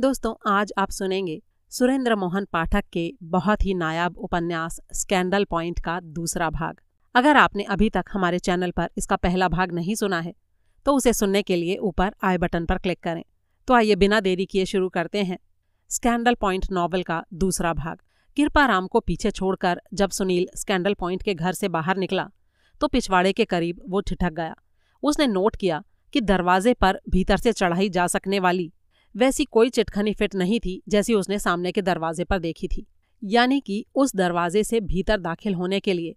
दोस्तों आज आप सुनेंगे सुरेंद्र मोहन पाठक के बहुत ही नायाब उपन्यास स्कैंडल पॉइंट का दूसरा भाग अगर आपने अभी तक हमारे चैनल पर इसका पहला भाग नहीं सुना है तो उसे सुनने के लिए ऊपर आई बटन पर क्लिक करें तो आइए बिना देरी किए शुरू करते हैं स्कैंडल पॉइंट नॉवल का दूसरा भाग कृपा राम को पीछे छोड़कर जब सुनील स्कैंडल पॉइंट के घर से बाहर निकला तो पिछवाड़े के करीब वो ठिठक गया उसने नोट किया कि दरवाजे पर भीतर से चढ़ाई जा सकने वाली वैसी कोई चिटखनी फिट नहीं थी जैसी उसने सामने के दरवाजे पर देखी थी यानी कि उस दरवाजे से भीतर दाखिल होने के लिए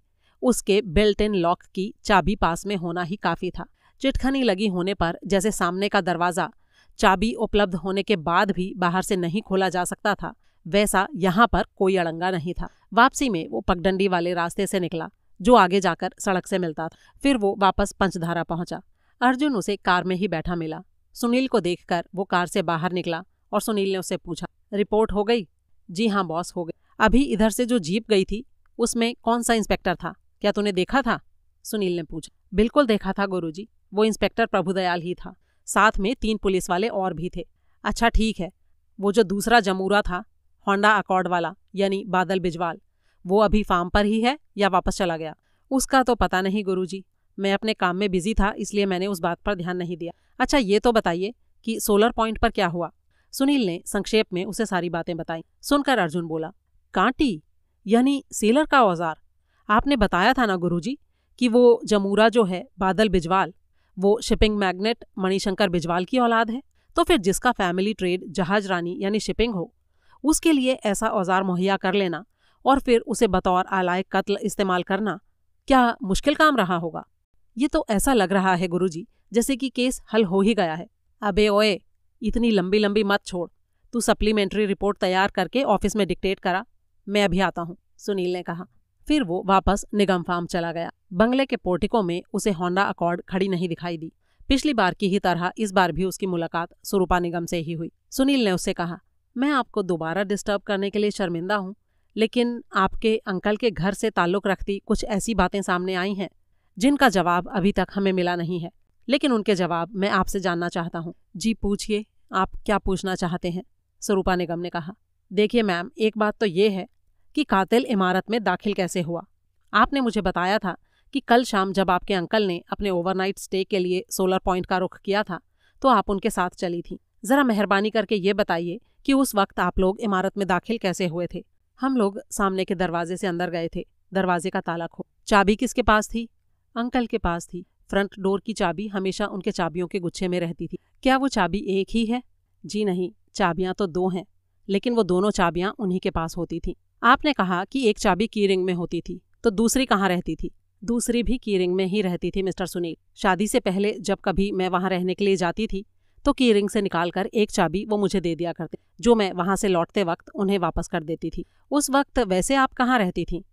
उसके बिल्ट इन लॉक की चाबी पास में होना ही काफी था चिटखनी लगी होने पर जैसे सामने का दरवाजा चाबी उपलब्ध होने के बाद भी बाहर से नहीं खोला जा सकता था वैसा यहाँ पर कोई अड़ंगा नहीं था वापसी में वो पगडंडी वाले रास्ते से निकला जो आगे जाकर सड़क से मिलता था फिर वो वापस पंचधारा पहुंचा अर्जुन उसे कार में ही बैठा मिला सुनील को देखकर वो कार से बाहर निकला और सुनील ने उसे पूछा रिपोर्ट हो गई जी हाँ बॉस हो गई अभी इधर से जो जीप गई थी उसमें कौन सा इंस्पेक्टर था क्या तूने देखा था सुनील ने पूछा बिल्कुल देखा था गुरुजी वो इंस्पेक्टर प्रभुदयाल ही था साथ में तीन पुलिस वाले और भी थे अच्छा ठीक है वो जो दूसरा जमूरा था होंडा अकॉर्ड वाला यानी बादल बिजवाल वो अभी फार्म पर ही है या वापस चला गया उसका तो पता नहीं गुरुजी मैं अपने काम में बिजी था इसलिए मैंने उस बात पर ध्यान नहीं दिया अच्छा ये तो बताइए कि सोलर पॉइंट पर क्या हुआ सुनील ने संक्षेप में उसे सारी बातें बताई सुनकर अर्जुन बोला कांटी यानी सेलर का औजार आपने बताया था ना गुरुजी कि वो जमूरा जो है बादल बिजवाल वो शिपिंग मैग्नेट मणिशंकर बिजवाल की औलाद है तो फिर जिसका फैमिली ट्रेड जहाज रानी यानी शिपिंग हो उसके लिए ऐसा औजार मुहैया कर लेना और फिर उसे बतौर आलाय कत्ल इस्तेमाल करना क्या मुश्किल काम रहा होगा ये तो ऐसा लग रहा है गुरुजी जैसे कि केस हल हो ही गया है अबे ओए इतनी लंबी लंबी मत छोड़ तू सप्लीमेंट्री रिपोर्ट तैयार करके ऑफिस में डिक्टेट करा मैं अभी आता हूँ सुनील ने कहा फिर वो वापस निगम फार्म चला गया बंगले के पोर्टिको में उसे होंडा अकॉर्ड खड़ी नहीं दिखाई दी पिछली बार की ही तरह इस बार भी उसकी मुलाकात सुरूपा निगम से ही हुई सुनील ने उससे कहा मैं आपको दोबारा डिस्टर्ब करने के लिए शर्मिंदा हूँ लेकिन आपके अंकल के घर से ताल्लुक़ रखती कुछ ऐसी बातें सामने आई हैं जिनका जवाब अभी तक हमें मिला नहीं है लेकिन उनके जवाब मैं आपसे जानना चाहता हूँ जी पूछिए आप क्या पूछना चाहते हैं स्वरूपा निगम ने कहा देखिए मैम एक बात तो ये है कि कातिल इमारत में दाखिल कैसे हुआ आपने मुझे बताया था कि कल शाम जब आपके अंकल ने अपने ओवरनाइट स्टे के लिए सोलर पॉइंट का रुख किया था तो आप उनके साथ चली थी ज़रा मेहरबानी करके ये बताइए कि उस वक्त आप लोग इमारत में दाखिल कैसे हुए थे हम लोग सामने के दरवाजे से अंदर गए थे दरवाजे का ताला खो चाबी किसके पास थी अंकल के पास थी फ्रंट डोर की चाबी हमेशा उनके चाबियों के गुच्छे में रहती थी क्या वो चाबी एक ही है जी नहीं चाबियाँ तो दो हैं लेकिन वो दोनों चाबियाँ उन्हीं के पास होती थी आपने कहा कि एक चाबी की रिंग में होती थी तो दूसरी कहाँ रहती थी दूसरी भी की रिंग में ही रहती थी मिस्टर सुनील शादी से पहले जब कभी मैं वहाँ रहने के लिए जाती थी तो की रिंग से निकालकर एक चाबी वो मुझे दे दिया करते जो मैं वहाँ से लौटते वक्त उन्हें वापस कर देती थी उस वक्त वैसे आप कहाँ रहती थी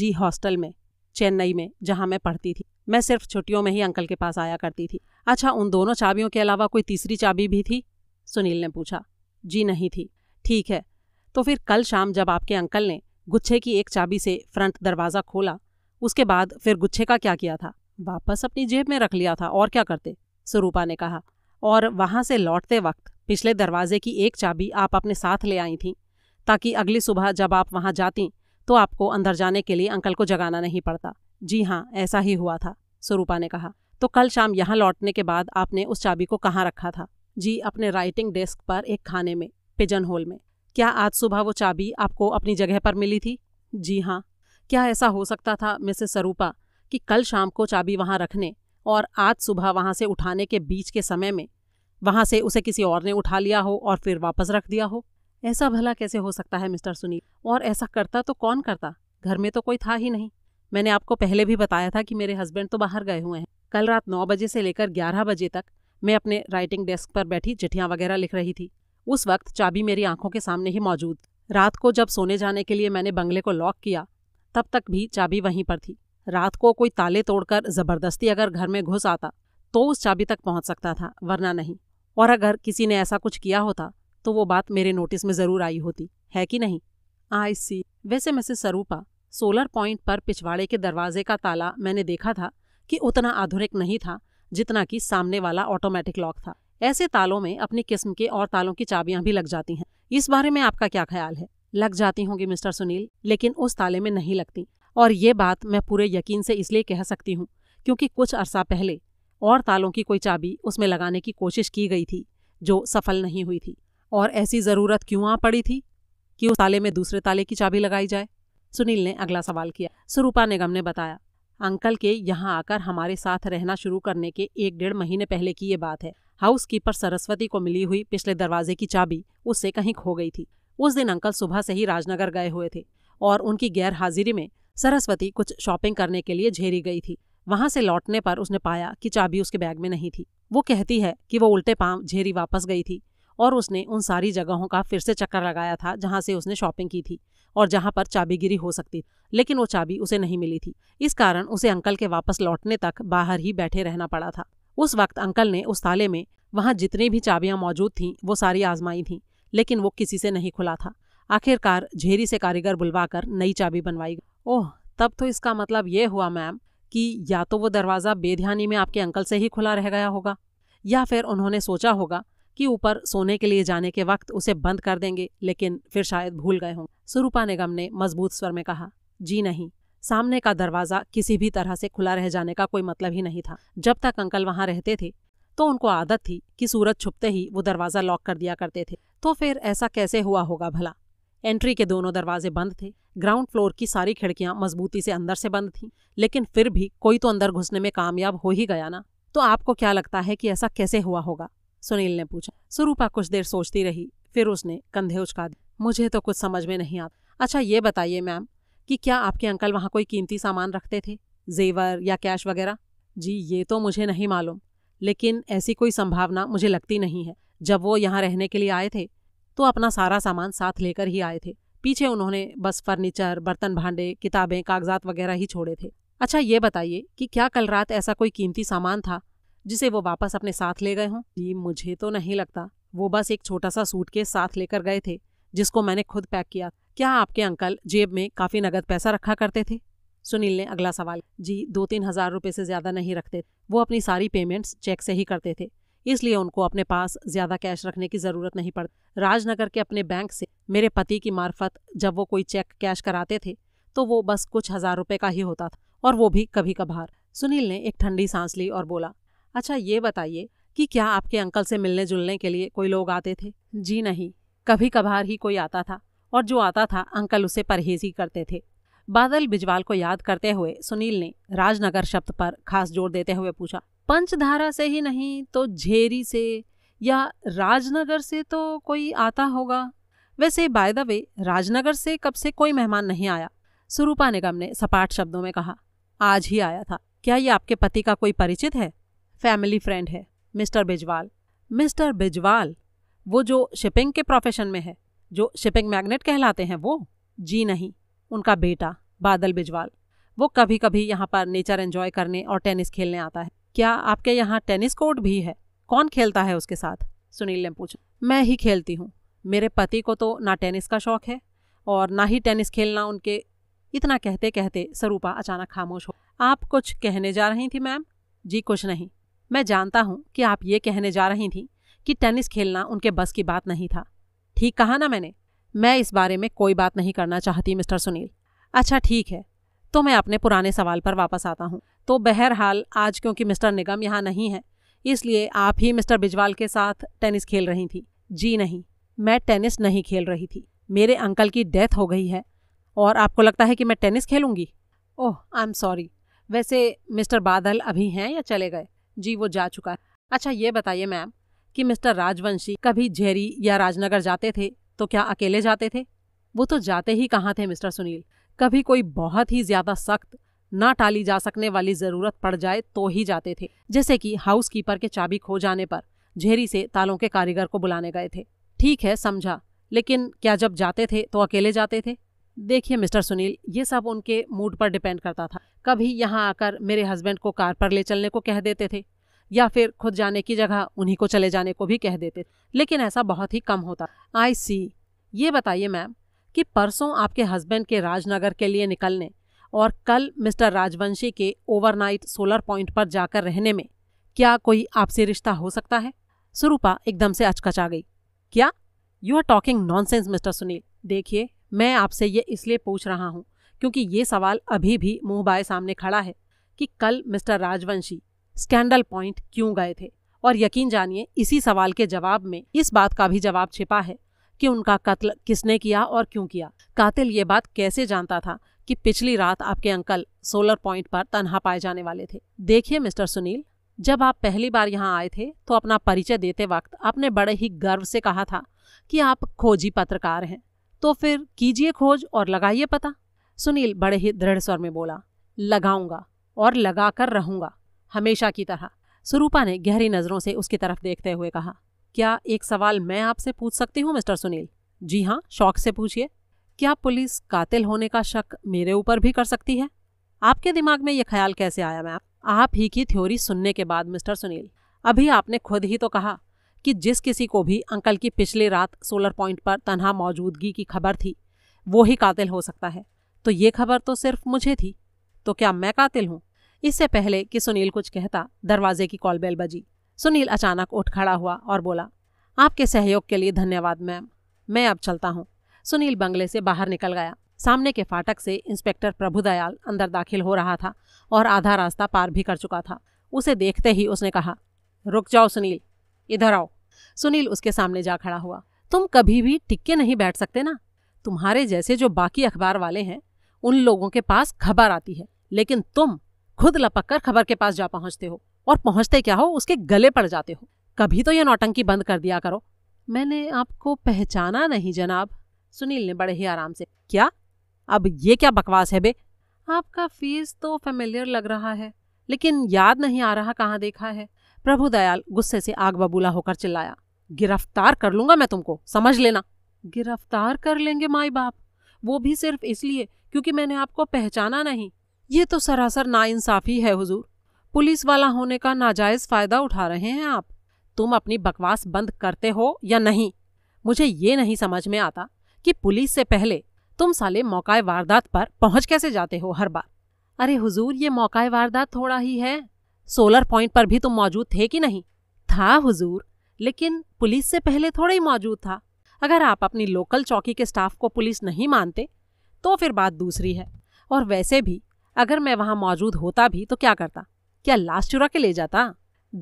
जी हॉस्टल में चेन्नई में जहाँ मैं पढ़ती थी मैं सिर्फ छुट्टियों में ही अंकल के पास आया करती थी अच्छा उन दोनों चाबियों के अलावा कोई तीसरी चाबी भी थी सुनील ने पूछा जी नहीं थी ठीक है तो फिर कल शाम जब आपके अंकल ने गुच्छे की एक चाबी से फ्रंट दरवाज़ा खोला उसके बाद फिर गुच्छे का क्या किया था वापस अपनी जेब में रख लिया था और क्या करते स्वरूपा ने कहा और वहाँ से लौटते वक्त पिछले दरवाजे की एक चाबी आप अपने साथ ले आई थी ताकि अगली सुबह जब आप वहाँ जाती तो आपको अंदर जाने के लिए अंकल को जगाना नहीं पड़ता जी हाँ ऐसा ही हुआ था स्वरूपा ने कहा तो कल शाम यहाँ लौटने के बाद आपने उस चाबी को कहाँ रखा था जी अपने राइटिंग डेस्क पर एक खाने में पिजन होल में क्या आज सुबह वो चाबी आपको अपनी जगह पर मिली थी जी हाँ क्या ऐसा हो सकता था मिसेस स्वरूपा कि कल शाम को चाबी वहाँ रखने और आज सुबह वहाँ से उठाने के बीच के समय में वहाँ से उसे किसी और ने उठा लिया हो और फिर वापस रख दिया हो ऐसा भला कैसे हो सकता है मिस्टर सुनील और ऐसा करता तो कौन करता घर में तो कोई था ही नहीं मैंने आपको पहले भी बताया था कि मेरे हस्बैंड तो बाहर गए हुए हैं कल रात नौ बजे से लेकर ग्यारह बजे तक मैं अपने राइटिंग डेस्क पर बैठी चिट्ठियाँ वगैरह लिख रही थी उस वक्त चाबी मेरी आंखों के सामने ही मौजूद रात को जब सोने जाने के लिए मैंने बंगले को लॉक किया तब तक भी चाबी वहीं पर थी रात को कोई ताले तोड़कर जबरदस्ती अगर घर में घुस आता तो उस चाबी तक पहुंच सकता था वरना नहीं और अगर किसी ने ऐसा कुछ किया होता तो वो बात मेरे नोटिस में ज़रूर आई होती है कि नहीं आई सी वैसे मैसे सरूपा सोलर पॉइंट पर पिछवाड़े के दरवाजे का ताला मैंने देखा था कि उतना आधुनिक नहीं था जितना कि सामने वाला ऑटोमेटिक लॉक था ऐसे तालों में अपनी किस्म के और तालों की चाबियां भी लग जाती हैं इस बारे में आपका क्या ख्याल है लग जाती होंगी मिस्टर सुनील लेकिन उस ताले में नहीं लगती और ये बात मैं पूरे यकीन से इसलिए कह सकती हूँ क्योंकि कुछ अरसा पहले और तालों की कोई चाबी उसमें लगाने की कोशिश की गई थी जो सफल नहीं हुई थी और ऐसी ज़रूरत क्यों आ पड़ी थी कि उस ताले में दूसरे ताले की चाबी लगाई जाए सुनील ने अगला सवाल किया सुरूपा निगम ने बताया अंकल के यहाँ आकर हमारे साथ रहना शुरू करने के एक डेढ़ महीने पहले की ये बात है हाउस कीपर सरस्वती को मिली हुई पिछले दरवाजे की चाबी उससे कहीं खो गई थी उस दिन अंकल सुबह से ही राजनगर गए हुए थे और उनकी गैर हाजिरी में सरस्वती कुछ शॉपिंग करने के लिए झेरी गई थी वहां से लौटने पर उसने पाया कि चाबी उसके बैग में नहीं थी वो कहती है कि वो उल्टे पांव झेरी वापस गई थी और उसने उन सारी जगहों का फिर से चक्कर लगाया था जहाँ से उसने शॉपिंग की थी और जहाँ पर चाबी गिरी हो सकती लेकिन वो चाबी उसे नहीं मिली थी इस कारण उसे अंकल के वापस लौटने तक बाहर ही बैठे रहना पड़ा था उस वक्त अंकल ने उस ताले में वहाँ जितनी भी चाबियाँ मौजूद थीं वो सारी आजमाई थीं लेकिन वो किसी से नहीं खुला था आखिरकार झेरी से कारीगर बुलवाकर नई चाबी बनवाई ओह तब तो इसका मतलब ये हुआ मैम कि या तो वो दरवाज़ा बेध्यानी में आपके अंकल से ही खुला रह गया होगा या फिर उन्होंने सोचा होगा कि ऊपर सोने के लिए जाने के वक्त उसे बंद कर देंगे लेकिन फिर शायद भूल गए हों सुरूपा निगम ने मजबूत स्वर में कहा जी नहीं सामने का दरवाजा किसी भी तरह से खुला रह जाने का कोई मतलब ही नहीं था जब तक अंकल वहां रहते थे तो उनको आदत थी कि सूरज छुपते ही वो दरवाजा लॉक कर दिया करते थे तो फिर ऐसा कैसे हुआ होगा भला एंट्री के दोनों दरवाजे बंद थे ग्राउंड फ्लोर की सारी खिड़कियां मजबूती से अंदर से बंद थीं लेकिन फिर भी कोई तो अंदर घुसने में कामयाब हो ही गया ना तो आपको क्या लगता है कि ऐसा कैसे हुआ होगा सुनील ने पूछा सुरूपा कुछ देर सोचती रही फिर उसने कंधे उचका दिए मुझे तो कुछ समझ में नहीं आता अच्छा ये बताइए मैम कि क्या आपके अंकल वहाँ कोई कीमती सामान रखते थे जेवर या कैश वगैरह जी ये तो मुझे नहीं मालूम लेकिन ऐसी कोई संभावना मुझे लगती नहीं है जब वो यहाँ रहने के लिए आए थे तो अपना सारा सामान साथ लेकर ही आए थे पीछे उन्होंने बस फर्नीचर बर्तन भांडे किताबें कागजात वगैरह ही छोड़े थे अच्छा ये बताइए कि क्या कल रात ऐसा कोई कीमती सामान था जिसे वो वापस अपने साथ ले गए हों जी मुझे तो नहीं लगता वो बस एक छोटा सा सूट के साथ लेकर गए थे जिसको मैंने खुद पैक किया क्या आपके अंकल जेब में काफी नगद पैसा रखा करते थे सुनील ने अगला सवाल जी दो तीन हजार रुपये से ज्यादा नहीं रखते वो अपनी सारी पेमेंट्स चेक से ही करते थे इसलिए उनको अपने पास ज्यादा कैश रखने की जरूरत नहीं पड़ती राजनगर के अपने बैंक से मेरे पति की मार्फत जब वो कोई चेक कैश कराते थे तो वो बस कुछ हजार रुपये का ही होता था और वो भी कभी कभार सुनील ने एक ठंडी सांस ली और बोला अच्छा ये बताइए कि क्या आपके अंकल से मिलने जुलने के लिए कोई लोग आते थे जी नहीं कभी कभार ही कोई आता था और जो आता था अंकल उसे परहेज ही करते थे बादल बिजवाल को याद करते हुए सुनील ने राजनगर शब्द पर खास जोर देते हुए पूछा पंचधारा से ही नहीं तो झेरी से या राजनगर से तो कोई आता होगा वैसे बाय द वे राजनगर से कब से कोई मेहमान नहीं आया सुरूपा निगम ने सपाट शब्दों में कहा आज ही आया था क्या ये आपके पति का कोई परिचित है फैमिली फ्रेंड है मिस्टर बिजवाल मिस्टर बिजवाल वो जो शिपिंग के प्रोफेशन में है जो शिपिंग मैग्नेट कहलाते हैं वो जी नहीं उनका बेटा बादल बिजवाल वो कभी कभी यहाँ पर नेचर एंजॉय करने और टेनिस खेलने आता है क्या आपके यहाँ टेनिस कोर्ट भी है कौन खेलता है उसके साथ सुनील ने पूछा मैं ही खेलती हूँ मेरे पति को तो ना टेनिस का शौक है और ना ही टेनिस खेलना उनके इतना कहते कहते सरूपा अचानक खामोश हो आप कुछ कहने जा रही थी मैम जी कुछ नहीं मैं जानता हूं कि आप ये कहने जा रही थी कि टेनिस खेलना उनके बस की बात नहीं था ठीक कहा ना मैंने मैं इस बारे में कोई बात नहीं करना चाहती मिस्टर सुनील अच्छा ठीक है तो मैं अपने पुराने सवाल पर वापस आता हूँ तो बहरहाल आज क्योंकि मिस्टर निगम यहाँ नहीं है इसलिए आप ही मिस्टर बिजवाल के साथ टेनिस खेल रही थी जी नहीं मैं टेनिस नहीं खेल रही थी मेरे अंकल की डेथ हो गई है और आपको लगता है कि मैं टेनिस खेलूंगी ओह आई एम सॉरी वैसे मिस्टर बादल अभी हैं या चले गए जी वो जा चुका है अच्छा ये बताइए मैम कि मिस्टर राजवंशी कभी झेरी या राजनगर जाते थे तो क्या अकेले जाते थे वो तो जाते ही कहाँ थे मिस्टर सुनील कभी कोई बहुत ही ज्यादा सख्त ना टाली जा सकने वाली जरूरत पड़ जाए तो ही जाते थे जैसे कि हाउस कीपर के चाबी खो जाने पर झेरी से तालों के कारीगर को बुलाने गए थे ठीक है समझा लेकिन क्या जब जाते थे तो अकेले जाते थे देखिए मिस्टर सुनील ये सब उनके मूड पर डिपेंड करता था कभी यहाँ आकर मेरे हस्बैंड को कार पर ले चलने को कह देते थे या फिर खुद जाने की जगह उन्हीं को चले जाने को भी कह देते लेकिन ऐसा बहुत ही कम होता आई सी ये बताइए मैम कि परसों आपके हस्बैंड के राजनगर के लिए निकलने और कल मिस्टर राजवंशी के ओवरनाइट सोलर पॉइंट पर जाकर रहने में क्या कोई आपसे रिश्ता हो सकता है सुरूपा एकदम से अचकचा गई क्या you are talking nonsense mister Sunil देखिए मैं आपसे ये इसलिए पूछ रहा हूँ क्योंकि ये सवाल अभी भी मुंह बाय सामने खड़ा है कि कल मिस्टर राजवंशी स्कैंडल पॉइंट क्यों गए थे और यकीन जानिए इसी सवाल के जवाब में इस बात का भी जवाब छिपा है कि उनका कत्ल किसने किया और क्यों किया कातिल ये बात कैसे जानता था कि पिछली रात आपके अंकल सोलर पॉइंट पर तनहा पाए जाने वाले थे देखिए मिस्टर सुनील जब आप पहली बार यहाँ आए थे तो अपना परिचय देते वक्त आपने बड़े ही गर्व से कहा था कि आप खोजी पत्रकार हैं तो फिर कीजिए खोज और लगाइए पता सुनील बड़े ही दृढ़ स्वर में बोला लगाऊंगा और लगा कर रहूंगा हमेशा की तरह सुरूपा ने गहरी नज़रों से उसकी तरफ देखते हुए कहा क्या एक सवाल मैं आपसे पूछ सकती हूँ मिस्टर सुनील जी हाँ शौक से पूछिए क्या पुलिस कातिल होने का शक मेरे ऊपर भी कर सकती है आपके दिमाग में ये ख्याल कैसे आया मैम आप ही की थ्योरी सुनने के बाद मिस्टर सुनील अभी आपने खुद ही तो कहा कि जिस किसी को भी अंकल की पिछली रात सोलर पॉइंट पर तनहा मौजूदगी की खबर थी वो ही कातिल हो सकता है तो ये खबर तो सिर्फ मुझे थी तो क्या मैं कातिल हूँ इससे पहले कि सुनील कुछ कहता दरवाजे की कॉल बेल बजी सुनील अचानक उठ खड़ा हुआ और बोला आपके सहयोग के लिए धन्यवाद मैम मैं अब चलता हूँ सुनील बंगले से बाहर निकल गया सामने के फाटक से इंस्पेक्टर प्रभुदयाल अंदर दाखिल हो रहा था और आधा रास्ता पार भी कर चुका था उसे देखते ही उसने कहा रुक जाओ सुनील इधर आओ सुनील उसके सामने जा खड़ा हुआ तुम कभी भी टिक्के नहीं बैठ सकते ना तुम्हारे जैसे जो बाकी अखबार वाले हैं उन लोगों के पास खबर आती है लेकिन तुम खुद लपक कर खबर के पास जा पहुंचते हो और पहुंचते क्या हो उसके गले पड़ जाते हो कभी तो यह नौटंकी बंद कर दिया करो मैंने आपको पहचाना नहीं जनाब सुनील ने बड़े ही आराम से क्या अब ये क्या बकवास है बे आपका फेस तो फेमिलियर लग रहा है लेकिन याद नहीं आ रहा कहाँ देखा है प्रभु दयाल गुस्से से आग बबूला होकर चिल्लाया गिरफ्तार कर लूंगा मैं तुमको समझ लेना गिरफ्तार कर लेंगे माई बाप वो भी सिर्फ इसलिए क्योंकि मैंने आपको पहचाना नहीं ये तो सरासर नाइंसाफी है हुजूर पुलिस वाला होने का नाजायज फायदा उठा रहे हैं आप तुम अपनी बकवास बंद करते हो या नहीं मुझे ये नहीं समझ में आता कि पुलिस से पहले तुम साले मौका वारदात पर पहुंच कैसे जाते हो हर बार अरे हुजूर ये मौका वारदात थोड़ा ही है सोलर पॉइंट पर भी तुम मौजूद थे कि नहीं था हुजूर लेकिन पुलिस से पहले थोड़ा ही मौजूद था अगर आप अपनी लोकल चौकी के स्टाफ को पुलिस नहीं मानते तो फिर बात दूसरी है और वैसे भी अगर मैं वहाँ मौजूद होता भी तो क्या करता क्या लाश चुरा के ले जाता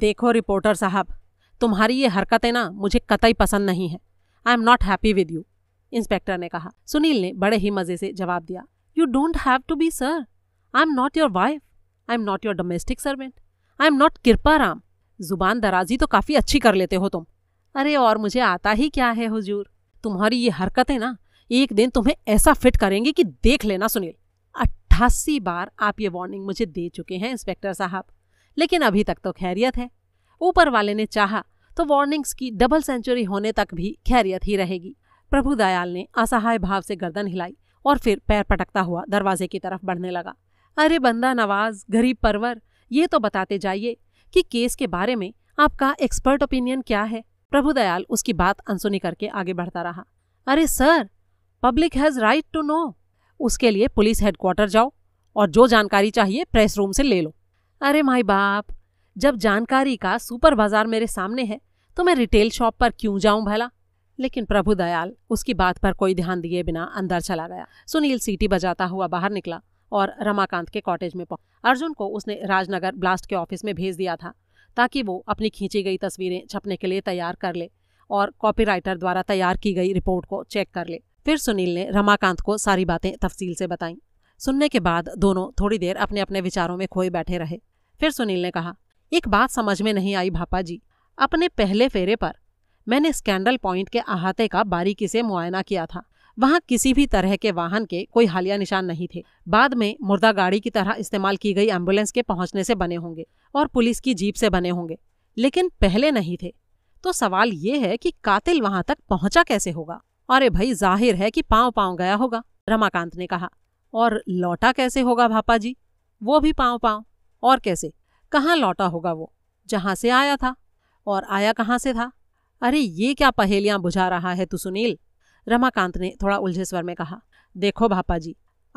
देखो रिपोर्टर साहब तुम्हारी ये हरकतें ना मुझे कतई पसंद नहीं है I am not happy with you inspector ने कहा सुनील ने बड़े ही मज़े से जवाब दिया you don't have to be sir I am not your wife I am not your domestic servant I am not Kripa Ram जुबान दराजी तो काफ़ी अच्छी कर लेते हो तुम अरे और मुझे आता ही क्या है हुजूर तुम्हारी ये हरकतें ना एक दिन तुम्हें ऐसा फिट करेंगे कि देख लेना सुनील अट्ठासी बार आप ये वार्निंग मुझे दे चुके हैं इंस्पेक्टर साहब लेकिन अभी तक तो खैरियत है ऊपर वाले ने चाहा तो वार्निंग्स की डबल सेंचुरी होने तक भी खैरियत ही रहेगी प्रभु दयाल ने असहाय भाव से गर्दन हिलाई और फिर पैर पटकता हुआ दरवाजे की तरफ बढ़ने लगा अरे बंदा नवाज गरीब परवर ये तो बताते जाइए कि केस के बारे में आपका एक्सपर्ट ओपिनियन क्या है प्रभुदयाल उसकी बात अनसुनी करके आगे बढ़ता रहा अरे sir public has right to know उसके लिए पुलिस हेडक्वार्टर जाओ और जो जानकारी चाहिए प्रेस रूम से ले लो अरे माई बाप जब जानकारी का सुपर बाजार मेरे सामने है तो मैं रिटेल शॉप पर क्यों जाऊं भला लेकिन प्रभु दयाल उसकी बात पर कोई ध्यान दिए बिना अंदर चला गया सुनील सीटी बजाता हुआ बाहर निकला और रमाकांत के कॉटेज में पहुंच अर्जुन को उसने राजनगर ब्लास्ट के ऑफिस में भेज दिया था ताकि वो अपनी खींची गई तस्वीरें छपने के लिए तैयार कर ले और कॉपीराइटर द्वारा तैयार की गई रिपोर्ट को चेक कर ले फिर सुनील ने रमाकांत को सारी बातें तफसील से बताई सुनने के बाद दोनों थोड़ी देर अपने अपने विचारों में खोए बैठे रहे फिर सुनील ने कहा एक बात समझ में नहीं आई भापा जी अपने पहले फेरे पर मैंने स्कैंडल पॉइंट के अहाते का बारीकी से मुआयना किया था वहाँ किसी भी तरह के वाहन के कोई हालिया निशान नहीं थे बाद में मुर्दा गाड़ी की तरह इस्तेमाल की गई एम्बुलेंस के पहुंचने से बने होंगे और पुलिस की जीप से बने होंगे लेकिन पहले नहीं थे तो सवाल ये है कि कातिल वहां तक पहुंचा कैसे होगा अरे भाई जाहिर है कि पाँव पाँव गया होगा रमाकांत ने कहा और लौटा कैसे होगा भापा जी वो भी पाँव पाँव और कैसे कहाँ लौटा होगा वो जहाँ से आया था और आया कहाँ से था अरे ये क्या पहेलियाँ बुझा रहा है तू सुनील रमाकांत ने थोड़ा उलझे स्वर में कहा देखो भापा जी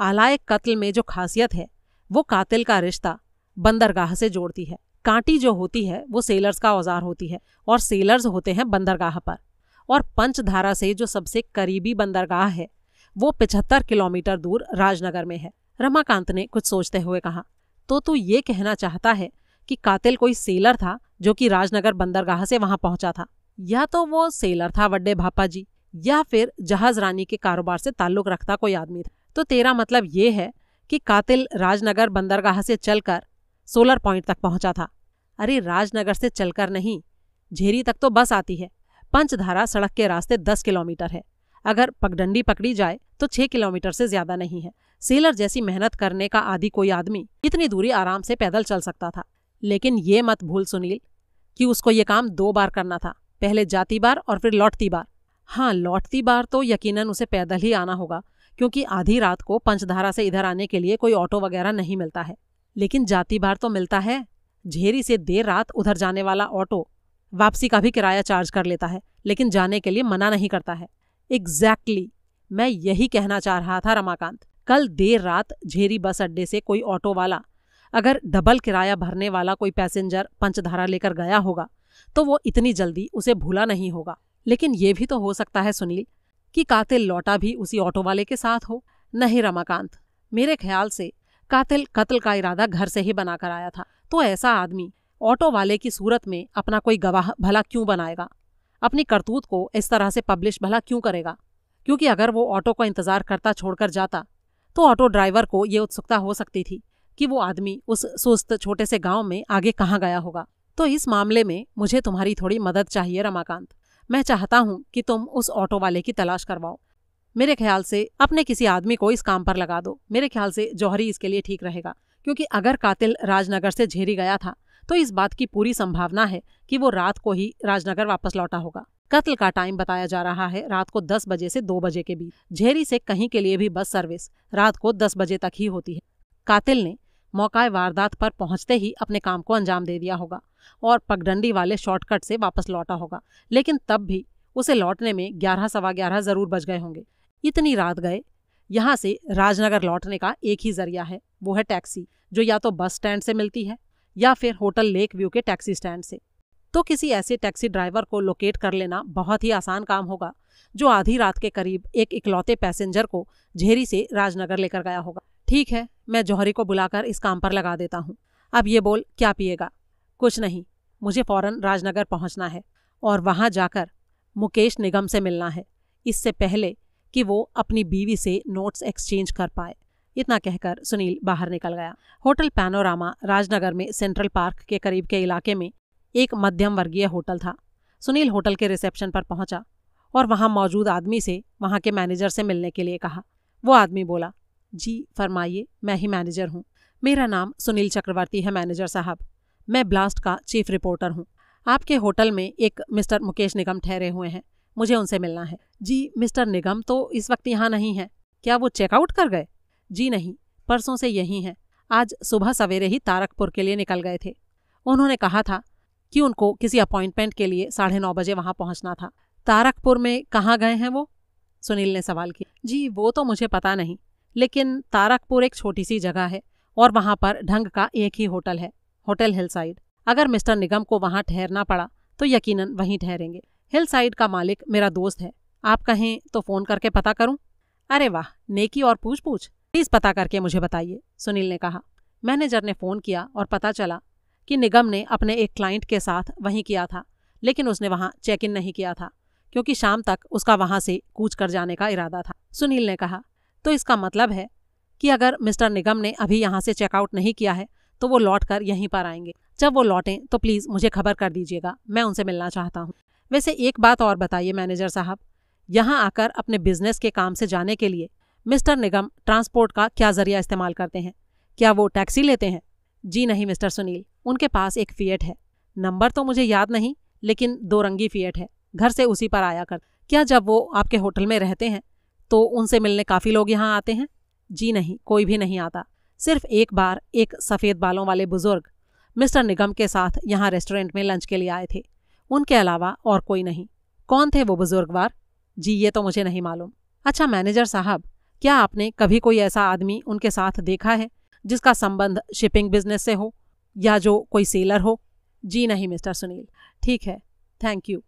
आलाय कत्ल में जो खासियत है वो कातिल का रिश्ता बंदरगाह से जोड़ती है कांटी जो होती है वो सेलर्स का औजार होती है और सेलर्स होते हैं बंदरगाह पर और पंचधारा से जो सबसे करीबी बंदरगाह है वो पिछहत्तर किलोमीटर दूर राजनगर में है रमाकांत ने कुछ सोचते हुए कहा तो तू ये कहना चाहता है कि कातिल कोई सेलर था जो कि राजनगर बंदरगाह से वहां पहुंचा था या तो वो सेलर था वड्डे भापा जी या फिर जहाज रानी के कारोबार से ताल्लुक रखता कोई आदमी था तो तेरा मतलब ये है कि कातिल राजनगर बंदरगाह से चलकर सोलर पॉइंट तक पहुंचा था अरे राजनगर से चलकर नहीं झेरी तक तो बस आती है पंचधारा सड़क के रास्ते दस किलोमीटर है अगर पगडंडी पकड़ी जाए तो छह किलोमीटर से ज्यादा नहीं है सेलर जैसी मेहनत करने का आदि कोई आदमी इतनी दूरी आराम से पैदल चल सकता था लेकिन ये मत भूल सुनील कि उसको ये काम दो बार करना था पहले जाती बार और फिर लौटती बार हाँ लौटती बार तो यकीनन उसे पैदल ही आना होगा क्योंकि आधी रात को पंचधारा से इधर आने के लिए कोई ऑटो वगैरह नहीं मिलता है लेकिन जाती बार तो मिलता है झेरी से देर रात उधर जाने वाला ऑटो वापसी का भी किराया चार्ज कर लेता है लेकिन जाने के लिए मना नहीं करता है एग्जैक्टली exactly, मैं यही कहना चाह रहा था रमाकांत कल देर रात झेरी बस अड्डे से कोई ऑटो वाला अगर डबल किराया भरने वाला कोई पैसेंजर पंचधारा लेकर गया होगा तो वो इतनी जल्दी उसे भूला नहीं होगा लेकिन ये भी तो हो सकता है सुनील कि कातिल लौटा भी उसी ऑटो वाले के साथ हो नहीं रमाकांत मेरे ख्याल से कातिल कत्ल का इरादा घर से ही बनाकर आया था तो ऐसा आदमी ऑटो वाले की सूरत में अपना कोई गवाह भला क्यों बनाएगा अपनी करतूत को इस तरह से पब्लिश भला क्यों करेगा क्योंकि अगर वो ऑटो का इंतजार करता छोड़कर जाता तो ऑटो ड्राइवर को ये उत्सुकता हो सकती थी कि वो आदमी उस सुस्त छोटे से गांव में आगे कहाँ गया होगा तो इस मामले में मुझे तुम्हारी थोड़ी मदद चाहिए रमाकांत मैं चाहता हूं कि तुम उस ऑटो वाले की तलाश करवाओ मेरे ख्याल से अपने किसी आदमी को इस काम पर लगा दो मेरे ख्याल से जौहरी इसके लिए ठीक रहेगा क्योंकि अगर कातिल राजनगर से झेरी गया था तो इस बात की पूरी संभावना है कि वो रात को ही राजनगर वापस लौटा होगा कत्ल का टाइम बताया जा रहा है रात को दस बजे से दो बजे के बीच झेरी से कहीं के लिए भी बस सर्विस रात को दस बजे तक ही होती है कातिल ने मौका वारदात पर पहुंचते ही अपने काम को अंजाम दे दिया होगा और पगडंडी वाले शॉर्टकट से वापस लौटा होगा लेकिन तब भी उसे लौटने में ग्यारह सवा ग्यारह जरूर बज गए होंगे इतनी रात गए यहाँ से राजनगर लौटने का एक ही जरिया है वो है टैक्सी जो या तो बस स्टैंड से मिलती है या फिर होटल लेक व्यू के टैक्सी स्टैंड से तो किसी ऐसे टैक्सी ड्राइवर को लोकेट कर लेना बहुत ही आसान काम होगा जो आधी रात के करीब एक इकलौते पैसेंजर को झेरी से राजनगर लेकर गया होगा ठीक है मैं जौहरी को बुलाकर इस काम पर लगा देता हूँ अब ये बोल क्या पिएगा कुछ नहीं मुझे फौरन राजनगर पहुंचना है और वहां जाकर मुकेश निगम से मिलना है इससे पहले कि वो अपनी बीवी से नोट्स एक्सचेंज कर पाए इतना कहकर सुनील बाहर निकल गया होटल पैनोरामा राजनगर में सेंट्रल पार्क के करीब के इलाके में एक मध्यम वर्गीय होटल था सुनील होटल के रिसेप्शन पर पहुंचा और वहां मौजूद आदमी से वहां के मैनेजर से मिलने के लिए कहा वो आदमी बोला जी फरमाइए मैं ही मैनेजर हूँ मेरा नाम सुनील चक्रवर्ती है मैनेजर साहब मैं ब्लास्ट का चीफ रिपोर्टर हूँ आपके होटल में एक मिस्टर मुकेश निगम ठहरे हुए हैं मुझे उनसे मिलना है जी मिस्टर निगम तो इस वक्त यहाँ नहीं है क्या वो चेकआउट कर गए जी नहीं परसों से यही हैं आज सुबह सवेरे ही तारकपुर के लिए निकल गए थे उन्होंने कहा था कि उनको किसी अपॉइंटमेंट के लिए साढ़े नौ बजे वहाँ पहुँचना था तारकपुर में कहाँ गए हैं वो सुनील ने सवाल किया जी वो तो मुझे पता नहीं लेकिन तारकपुर एक छोटी सी जगह है और वहाँ पर ढंग का एक ही होटल है होटल हिल साइड अगर मिस्टर निगम को वहां ठहरना पड़ा तो यकीनन वहीं ठहरेंगे हिल साइड का मालिक मेरा दोस्त है आप कहें तो फोन करके पता करूं अरे वाह नेकी और पूछ पूछ प्लीज पता करके मुझे बताइए सुनील ने कहा मैनेजर ने फोन किया और पता चला कि निगम ने अपने एक क्लाइंट के साथ वहीं किया था लेकिन उसने वहां चेक इन नहीं किया था क्योंकि शाम तक उसका वहां से कूच कर जाने का इरादा था सुनील ने कहा तो इसका मतलब है कि अगर मिस्टर निगम ने अभी यहाँ से चेकआउट नहीं किया है तो वो लौट कर यहीं पर आएंगे जब वो लौटें तो प्लीज़ मुझे खबर कर दीजिएगा मैं उनसे मिलना चाहता हूँ वैसे एक बात और बताइए मैनेजर साहब यहाँ आकर अपने बिजनेस के काम से जाने के लिए मिस्टर निगम ट्रांसपोर्ट का क्या जरिया इस्तेमाल करते हैं क्या वो टैक्सी लेते हैं जी नहीं मिस्टर सुनील उनके पास एक फीएट है नंबर तो मुझे याद नहीं लेकिन दो रंगी फीएट है घर से उसी पर आया कर क्या जब वो आपके होटल में रहते हैं तो उनसे मिलने काफ़ी लोग यहाँ आते हैं जी नहीं कोई भी नहीं आता सिर्फ एक बार एक सफ़ेद बालों वाले बुजुर्ग मिस्टर निगम के साथ यहाँ रेस्टोरेंट में लंच के लिए आए थे उनके अलावा और कोई नहीं कौन थे वो बुजुर्गवार जी ये तो मुझे नहीं मालूम अच्छा मैनेजर साहब क्या आपने कभी कोई ऐसा आदमी उनके साथ देखा है जिसका संबंध शिपिंग बिजनेस से हो या जो कोई सेलर हो जी नहीं मिस्टर सुनील ठीक है थैंक यू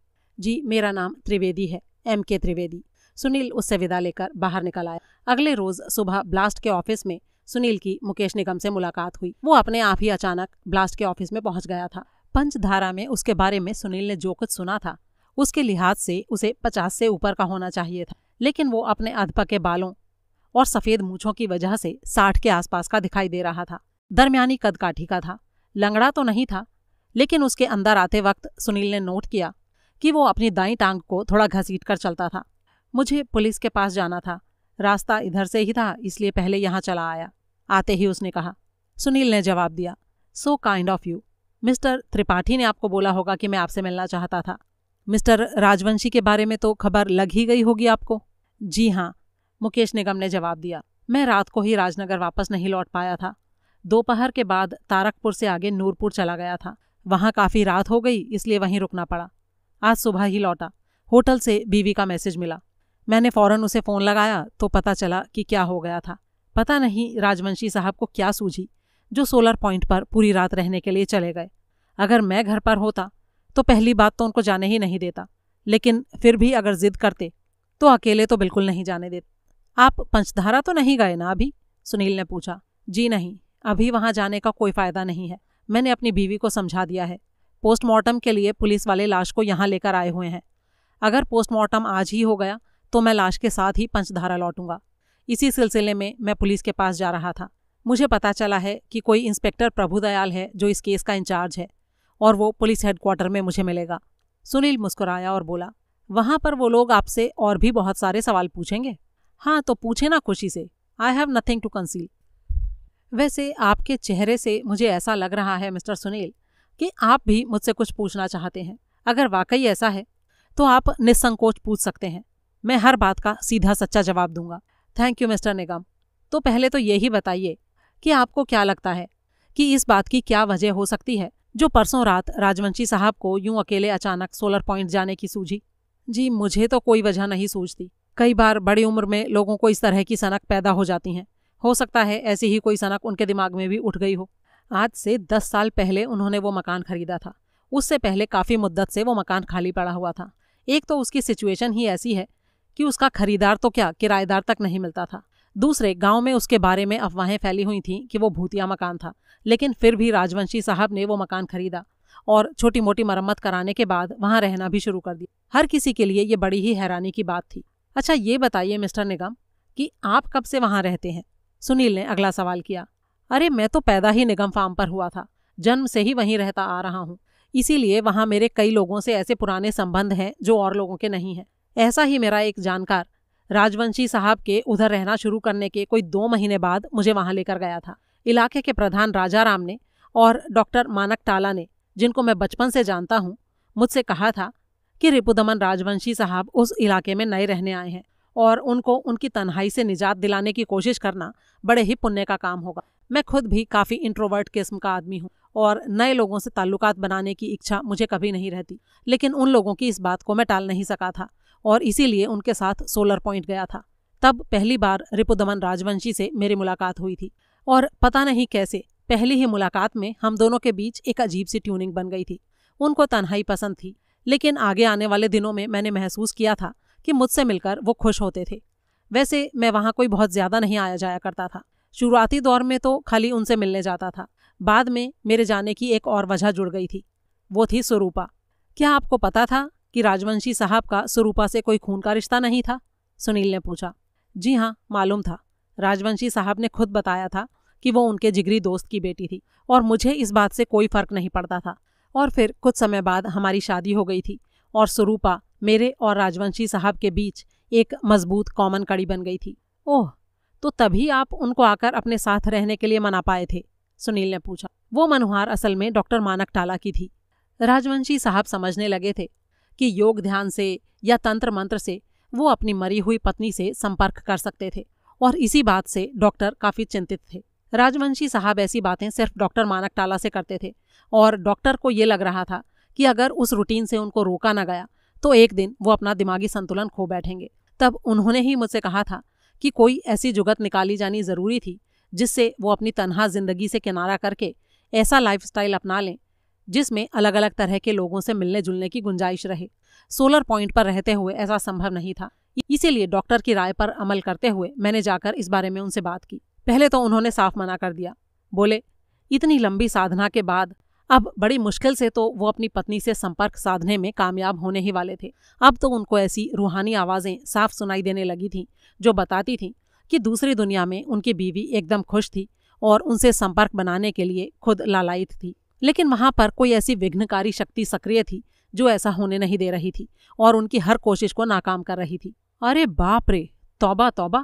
जी मेरा नाम त्रिवेदी है एम के त्रिवेदी सुनील उससे विदा लेकर बाहर निकल आया अगले रोज सुबह ब्लास्ट के ऑफिस में सुनील की मुकेश निगम से मुलाकात हुई वो अपने आप ही अचानक ब्लास्ट के ऑफिस में पहुंच गया था पंचधारा में उसके बारे में सुनील ने जो कुछ सुना था उसके लिहाज से उसे पचास से ऊपर का होना चाहिए था लेकिन वो अपने अधपके बालों और सफेद मूछों की वजह से साठ के आसपास का दिखाई दे रहा था दरमियानी कद काठी का था लंगड़ा तो नहीं था लेकिन उसके अंदर आते वक्त सुनील ने नोट किया कि वो अपनी दाई टांग को थोड़ा घसीट कर चलता था मुझे पुलिस के पास जाना था रास्ता इधर से ही था इसलिए पहले यहाँ चला आया आते ही उसने कहा सुनील ने जवाब दिया so kind of you mister Tripathi ने आपको बोला होगा कि मैं आपसे मिलना चाहता था मिस्टर राजवंशी के बारे में तो खबर लग ही गई होगी आपको जी हाँ मुकेश निगम ने जवाब दिया मैं रात को ही राजनगर वापस नहीं लौट पाया था दोपहर के बाद तारकपुर से आगे नूरपुर चला गया था वहाँ काफ़ी रात हो गई इसलिए वहीं रुकना पड़ा आज सुबह ही लौटा होटल से बीवी का मैसेज मिला मैंने फ़ौरन उसे फ़ोन लगाया तो पता चला कि क्या हो गया था पता नहीं राजवंशी साहब को क्या सूझी जो सोलर पॉइंट पर पूरी रात रहने के लिए चले गए अगर मैं घर पर होता तो पहली बात तो उनको जाने ही नहीं देता लेकिन फिर भी अगर जिद करते तो अकेले तो बिल्कुल नहीं जाने देते आप पंचधारा तो नहीं गए ना अभी सुनील ने पूछा जी नहीं अभी वहाँ जाने का कोई फ़ायदा नहीं है मैंने अपनी बीवी को समझा दिया है पोस्टमार्टम के लिए पुलिस वाले लाश को यहाँ लेकर आए हुए हैं अगर पोस्टमार्टम आज ही हो गया तो मैं लाश के साथ ही पंचधारा लौटूंगा इसी सिलसिले में मैं पुलिस के पास जा रहा था मुझे पता चला है कि कोई इंस्पेक्टर प्रभुदयाल है जो इस केस का इंचार्ज है और वो पुलिस हेडक्वार्टर में मुझे मिलेगा सुनील मुस्कुराया और बोला वहाँ पर वो लोग आपसे और भी बहुत सारे सवाल पूछेंगे हाँ तो पूछे ना खुशी से I have nothing to conceal वैसे आपके चेहरे से मुझे ऐसा लग रहा है मिस्टर सुनील कि आप भी मुझसे कुछ पूछना चाहते हैं अगर वाकई ऐसा है तो आप निसंकोच पूछ सकते हैं मैं हर बात का सीधा सच्चा जवाब दूंगा थैंक यू मिस्टर निगम तो पहले तो यही बताइए कि आपको क्या लगता है कि इस बात की क्या वजह हो सकती है जो परसों रात राजवंशी साहब को यूं अकेले अचानक सोलर पॉइंट जाने की सूझी जी मुझे तो कोई वजह नहीं सूझती कई बार बड़ी उम्र में लोगों को इस तरह की सनक पैदा हो जाती हैं हो सकता है ऐसी ही कोई सनक उनके दिमाग में भी उठ गई हो आज से दस साल पहले उन्होंने वो मकान खरीदा था उससे पहले काफ़ी मुद्दत से वो मकान खाली पड़ा हुआ था एक तो उसकी सिचुएशन ही ऐसी है कि उसका खरीदार तो क्या किराएदार तक नहीं मिलता था दूसरे गांव में उसके बारे में अफवाहें फैली हुई थीं कि वो भूतिया मकान था लेकिन फिर भी राजवंशी साहब ने वो मकान खरीदा और छोटी मोटी मरम्मत कराने के बाद वहाँ रहना भी शुरू कर दिया हर किसी के लिए ये बड़ी ही हैरानी की बात थी अच्छा ये बताइए मिस्टर निगम कि आप कब से वहाँ रहते हैं सुनील ने अगला सवाल किया अरे मैं तो पैदा ही निगम फार्म पर हुआ था जन्म से ही वहीं रहता आ रहा हूँ इसीलिए वहाँ मेरे कई लोगों से ऐसे पुराने संबंध हैं जो और लोगों के नहीं हैं ऐसा ही मेरा एक जानकार राजवंशी साहब के उधर रहना शुरू करने के कोई दो महीने बाद मुझे वहां लेकर गया था इलाके के प्रधान राजा राम ने और डॉक्टर मानक टाला ने जिनको मैं बचपन से जानता हूँ मुझसे कहा था कि रिपुदमन राजवंशी साहब उस इलाके में नए रहने आए हैं और उनको उनकी तन्हाई से निजात दिलाने की कोशिश करना बड़े ही पुण्य का काम होगा मैं खुद भी काफ़ी इंट्रोवर्ट किस्म का आदमी हूँ और नए लोगों से ताल्लुकात बनाने की इच्छा मुझे कभी नहीं रहती लेकिन उन लोगों की इस बात को मैं टाल नहीं सका था और इसीलिए उनके साथ सोलर पॉइंट गया था तब पहली बार रिपुदमन राजवंशी से मेरी मुलाकात हुई थी और पता नहीं कैसे पहली ही मुलाकात में हम दोनों के बीच एक अजीब सी ट्यूनिंग बन गई थी उनको तन्हाई पसंद थी लेकिन आगे आने वाले दिनों में मैंने महसूस किया था कि मुझसे मिलकर वो खुश होते थे वैसे मैं वहाँ कोई बहुत ज़्यादा नहीं आया जाया करता था शुरुआती दौर में तो खाली उनसे मिलने जाता था बाद में मेरे जाने की एक और वजह जुड़ गई थी वो थी स्वरूपा क्या आपको पता था कि राजवंशी साहब का स्वरूपा से कोई खून का रिश्ता नहीं था सुनील ने पूछा जी हाँ मालूम था राजवंशी साहब ने खुद बताया था कि वो उनके जिगरी दोस्त की बेटी थी और मुझे इस बात से कोई फर्क नहीं पड़ता था और फिर कुछ समय बाद हमारी शादी हो गई थी और स्वरूपा मेरे और राजवंशी साहब के बीच एक मजबूत कॉमन कड़ी बन गई थी ओह तो तभी आप उनको आकर अपने साथ रहने के लिए मना पाए थे सुनील ने पूछा वो मनुहार असल में डॉक्टर मानक टाला की थी राजवंशी साहब समझने लगे थे कि योग ध्यान से या तंत्र मंत्र से वो अपनी मरी हुई पत्नी से संपर्क कर सकते थे और इसी बात से डॉक्टर काफी चिंतित थे राजवंशी साहब ऐसी बातें सिर्फ डॉक्टर मानक टाला से करते थे और डॉक्टर को ये लग रहा था कि अगर उस रूटीन से उनको रोका ना गया तो एक दिन वो अपना दिमागी संतुलन खो बैठेंगे तब उन्होंने ही मुझसे कहा था कि कोई ऐसी जुगत निकाली जानी ज़रूरी थी जिससे वो अपनी तनहा ज़िंदगी से किनारा करके ऐसा लाइफस्टाइल अपना लें जिसमें अलग अलग तरह के लोगों से मिलने जुलने की गुंजाइश रहे सोलर पॉइंट पर रहते हुए ऐसा संभव नहीं था इसीलिए डॉक्टर की राय पर अमल करते हुए मैंने जाकर इस बारे में उनसे बात की पहले तो उन्होंने साफ मना कर दिया बोले इतनी लंबी साधना के बाद अब बड़ी मुश्किल से तो वो अपनी पत्नी से संपर्क साधने में कामयाब होने ही वाले थे अब तो उनको ऐसी रूहानी आवाज़ें साफ सुनाई देने लगी थीं जो बताती थीं कि दूसरी दुनिया में उनकी बीवी एकदम खुश थी और उनसे संपर्क बनाने के लिए खुद लालायित थी लेकिन वहां पर कोई ऐसी विघ्नकारी शक्ति सक्रिय थी जो ऐसा होने नहीं दे रही थी और उनकी हर कोशिश को नाकाम कर रही थी अरे बाप रे तौबा तौबा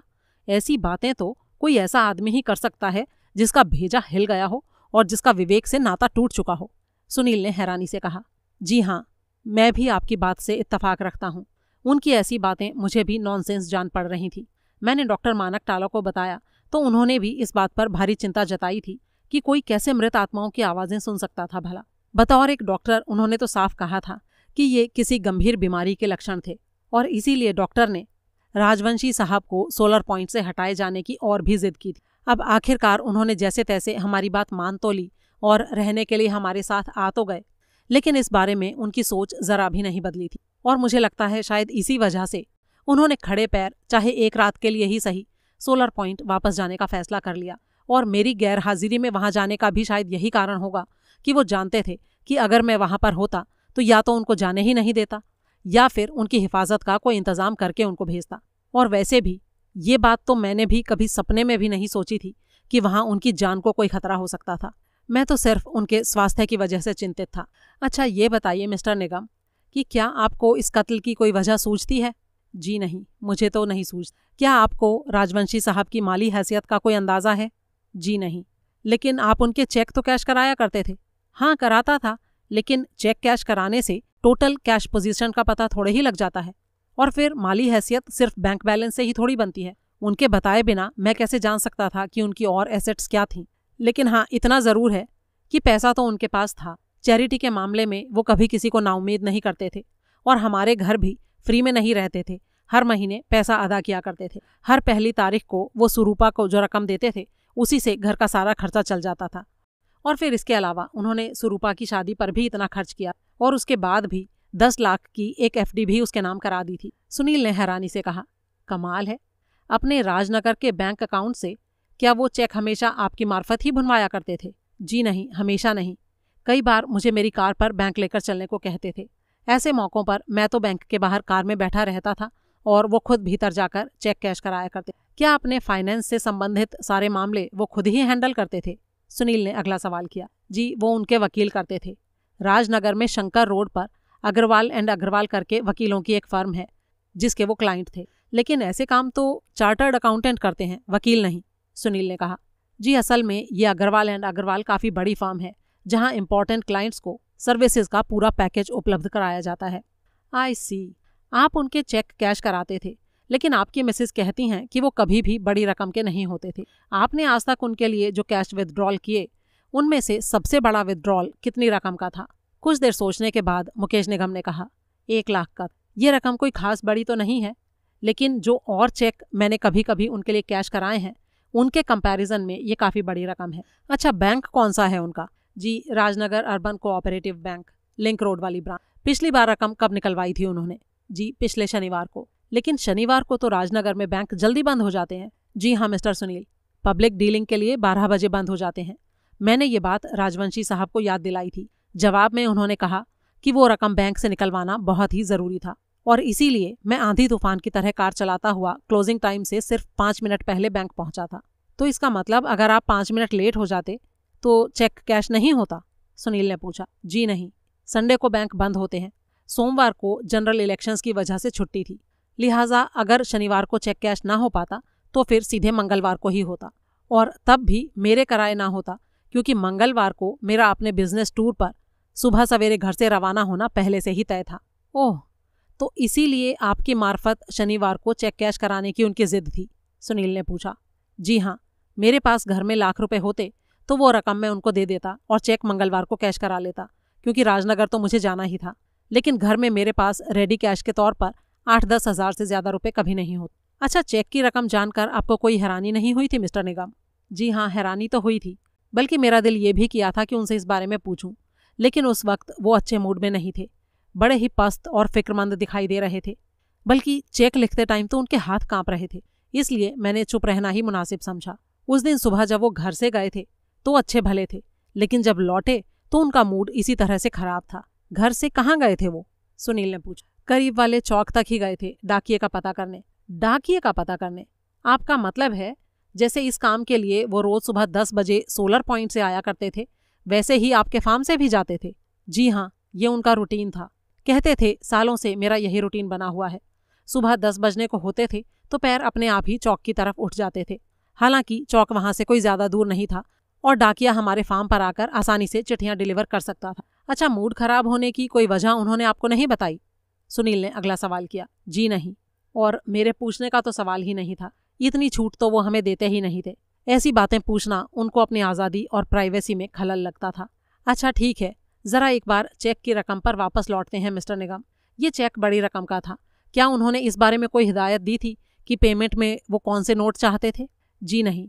ऐसी बातें तो कोई ऐसा आदमी ही कर सकता है जिसका भेजा हिल गया हो और जिसका विवेक से नाता टूट चुका हो सुनील ने हैरानी से कहा जी हाँ मैं भी आपकी बात से इत्तफाक रखता हूँ उनकी ऐसी बातें मुझे भी नॉनसेंस जान पड़ रही थी मैंने डॉक्टर मानक टाला को बताया तो उन्होंने भी इस बात पर भारी चिंता जताई थी कि कोई कैसे मृत आत्माओं की आवाज़ें सुन सकता था भला बतौर एक डॉक्टर उन्होंने तो साफ कहा था कि ये किसी गंभीर बीमारी के लक्षण थे और इसीलिए डॉक्टर ने राजवंशी साहब को सोलर पॉइंट से हटाए जाने की और भी जिद की थी अब आखिरकार उन्होंने जैसे तैसे हमारी बात मान तो ली और रहने के लिए हमारे साथ आ तो गए लेकिन इस बारे में उनकी सोच जरा भी नहीं बदली थी और मुझे लगता है शायद इसी वजह से उन्होंने खड़े पैर चाहे एक रात के लिए ही सही सोलर पॉइंट वापस जाने का फैसला कर लिया और मेरी गैरहाजिरी में वहाँ जाने का भी शायद यही कारण होगा कि वो जानते थे कि अगर मैं वहाँ पर होता तो या तो उनको जाने ही नहीं देता या फिर उनकी हिफाजत का कोई इंतज़ाम करके उनको भेजता और वैसे भी ये बात तो मैंने भी कभी सपने में भी नहीं सोची थी कि वहाँ उनकी जान को कोई खतरा हो सकता था मैं तो सिर्फ उनके स्वास्थ्य की वजह से चिंतित था अच्छा ये बताइए मिस्टर निगम कि क्या आपको इस कत्ल की कोई वजह सूझती है जी नहीं मुझे तो नहीं सूझ क्या आपको राजवंशी साहब की माली हैसियत का कोई अंदाज़ा है जी नहीं लेकिन आप उनके चेक तो कैश कराया करते थे हाँ कराता था लेकिन चेक कैश कराने से टोटल कैश पोजीशन का पता थोड़े ही लग जाता है और फिर माली हैसियत सिर्फ बैंक बैलेंस से ही थोड़ी बनती है उनके बताए बिना मैं कैसे जान सकता था कि उनकी और एसेट्स क्या थीं लेकिन हाँ इतना ज़रूर है कि पैसा तो उनके पास था चैरिटी के मामले में वो कभी किसी को नाउमीद नहीं करते थे और हमारे घर भी फ्री में नहीं रहते थे हर महीने पैसा अदा किया करते थे हर पहली तारीख को वो सुरूपा को जो रकम देते थे उसी से घर का सारा खर्चा चल जाता था और फिर इसके अलावा उन्होंने सुरूपा की शादी पर भी इतना खर्च किया और उसके बाद भी दस लाख की एक एफ भी उसके नाम करा दी थी सुनील ने हैरानी से कहा कमाल है अपने राजनगर के बैंक अकाउंट से क्या वो चेक हमेशा आपकी मार्फत ही बनवाया करते थे जी नहीं हमेशा नहीं कई बार मुझे मेरी कार पर बैंक लेकर चलने को कहते थे ऐसे मौक़ों पर मैं तो बैंक के बाहर कार में बैठा रहता था और वो खुद भीतर जाकर चेक कैश कराया करते क्या आपने फाइनेंस से संबंधित सारे मामले वो खुद ही हैंडल करते थे सुनील ने अगला सवाल किया जी वो उनके वकील करते थे राजनगर में शंकर रोड पर अग्रवाल एंड अग्रवाल करके वकीलों की एक फर्म है जिसके वो क्लाइंट थे लेकिन ऐसे काम तो चार्टर्ड अकाउंटेंट करते हैं वकील नहीं सुनील ने कहा जी असल में ये अग्रवाल एंड अग्रवाल काफ़ी बड़ी फर्म है जहाँ इम्पोर्टेंट क्लाइंट्स को सर्विसेज का पूरा पैकेज उपलब्ध कराया जाता है आई सी आप उनके चेक कैश कराते थे लेकिन आपकी मिसेज कहती हैं कि वो कभी भी बड़ी रकम के नहीं होते थे आपने आज तक उनके लिए जो कैश विदड्रॉल किए उनमें से सबसे बड़ा विदड्रॉल कितनी रकम का था कुछ देर सोचने के बाद मुकेश निगम ने कहा एक लाख का ये रकम कोई खास बड़ी तो नहीं है लेकिन जो और चेक मैंने कभी कभी उनके लिए कैश कराए हैं उनके कंपैरिजन में ये काफ़ी बड़ी रकम है अच्छा बैंक कौन सा है उनका जी Rajnagar urban cooperative bank link road वाली ब्रांच पिछली बार रकम कब निकलवाई थी उन्होंने जी पिछले शनिवार को लेकिन शनिवार को तो राजनगर में बैंक जल्दी बंद हो जाते हैं जी हाँ मिस्टर सुनील पब्लिक डीलिंग के लिए बारह बजे बंद हो जाते हैं मैंने ये बात राजवंशी साहब को याद दिलाई थी जवाब में उन्होंने कहा कि वो रकम बैंक से निकलवाना बहुत ही जरूरी था और इसीलिए मैं आंधी तूफान की तरह कार चलाता हुआ क्लोजिंग टाइम से सिर्फ पाँच मिनट पहले बैंक पहुंचा था तो इसका मतलब अगर आप पाँच मिनट लेट हो जाते तो चेक कैश नहीं होता सुनील ने पूछा जी नहीं संडे को बैंक बंद होते हैं सोमवार को जनरल इलेक्शंस की वजह से छुट्टी थी लिहाजा अगर शनिवार को चेक कैश ना हो पाता तो फिर सीधे मंगलवार को ही होता और तब भी मेरे कराए ना होता क्योंकि मंगलवार को मेरा अपने बिजनेस टूर पर सुबह सवेरे घर से रवाना होना पहले से ही तय था ओह तो इसीलिए आपकी मार्फत शनिवार को चेक कैश कराने की उनकी जिद थी सुनील ने पूछा जी हाँ मेरे पास घर में लाख रुपए होते तो वो रकम मैं उनको दे देता और चेक मंगलवार को कैश करा लेता क्योंकि राजनगर तो मुझे जाना ही था लेकिन घर में मेरे पास रेडी कैश के तौर पर आठ दस हजार से ज्यादा रुपए कभी नहीं होते अच्छा चेक की रकम जानकर आपको कोई हैरानी नहीं हुई थी मिस्टर निगम जी हाँ हैरानी तो हुई थी बल्कि मेरा दिल ये भी किया था कि उनसे इस बारे में पूछूं लेकिन उस वक्त वो अच्छे मूड में नहीं थे बड़े ही पस्त और फिक्रमंद दिखाई दे रहे थे बल्कि चेक लिखते टाइम तो उनके हाथ कांप रहे थे इसलिए मैंने चुप रहना ही मुनासिब समझा उस दिन सुबह जब वो घर से गए थे तो अच्छे भले थे लेकिन जब लौटे तो उनका मूड इसी तरह से खराब था घर से कहाँ गए थे वो सुनील ने पूछा करीब वाले चौक तक ही गए थे डाकिए का पता करने डाकिए का पता करने आपका मतलब है जैसे इस काम के लिए वो रोज सुबह दस बजे सोलर पॉइंट से आया करते थे वैसे ही आपके फार्म से भी जाते थे जी हाँ ये उनका रूटीन था कहते थे सालों से मेरा यही रूटीन बना हुआ है सुबह दस बजने को होते थे तो पैर अपने आप ही चौक की तरफ उठ जाते थे हालांकि चौक वहां से कोई ज्यादा दूर नहीं था और डाकिया हमारे फार्म पर आकर आसानी से चिट्ठियां डिलीवर कर सकता था अच्छा मूड खराब होने की कोई वजह उन्होंने आपको नहीं बताई सुनील ने अगला सवाल किया जी नहीं और मेरे पूछने का तो सवाल ही नहीं था इतनी छूट तो वो हमें देते ही नहीं थे ऐसी बातें पूछना उनको अपनी आज़ादी और प्राइवेसी में खलल लगता था अच्छा ठीक है ज़रा एक बार चेक की रकम पर वापस लौटते हैं मिस्टर निगम ये चेक बड़ी रकम का था क्या उन्होंने इस बारे में कोई हिदायत दी थी कि पेमेंट में वो कौन से नोट चाहते थे जी नहीं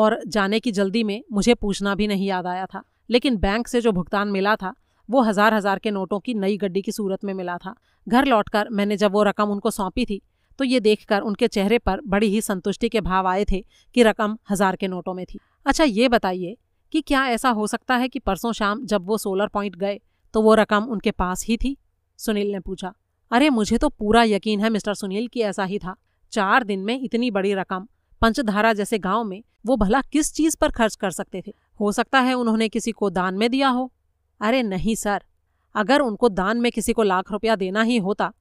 और जाने की जल्दी में मुझे पूछना भी नहीं याद आया था लेकिन बैंक से जो भुगतान मिला था वो हज़ार हज़ार के नोटों की नई गड्डी की सूरत में मिला था घर लौटकर मैंने जब वो रकम उनको सौंपी थी तो ये देखकर उनके चेहरे पर बड़ी ही संतुष्टि के भाव आए थे कि रकम हज़ार के नोटों में थी अच्छा ये बताइए कि क्या ऐसा हो सकता है कि परसों शाम जब वो सोलर पॉइंट गए तो वो रकम उनके पास ही थी सुनील ने पूछा अरे मुझे तो पूरा यकीन है मिस्टर सुनील कि ऐसा ही था चार दिन में इतनी बड़ी रकम पंचधारा जैसे गांव में वो भला किस चीज पर खर्च कर सकते थे हो सकता है उन्होंने किसी को दान में दिया हो अरे नहीं सर अगर उनको दान में किसी को लाख रुपया देना ही होता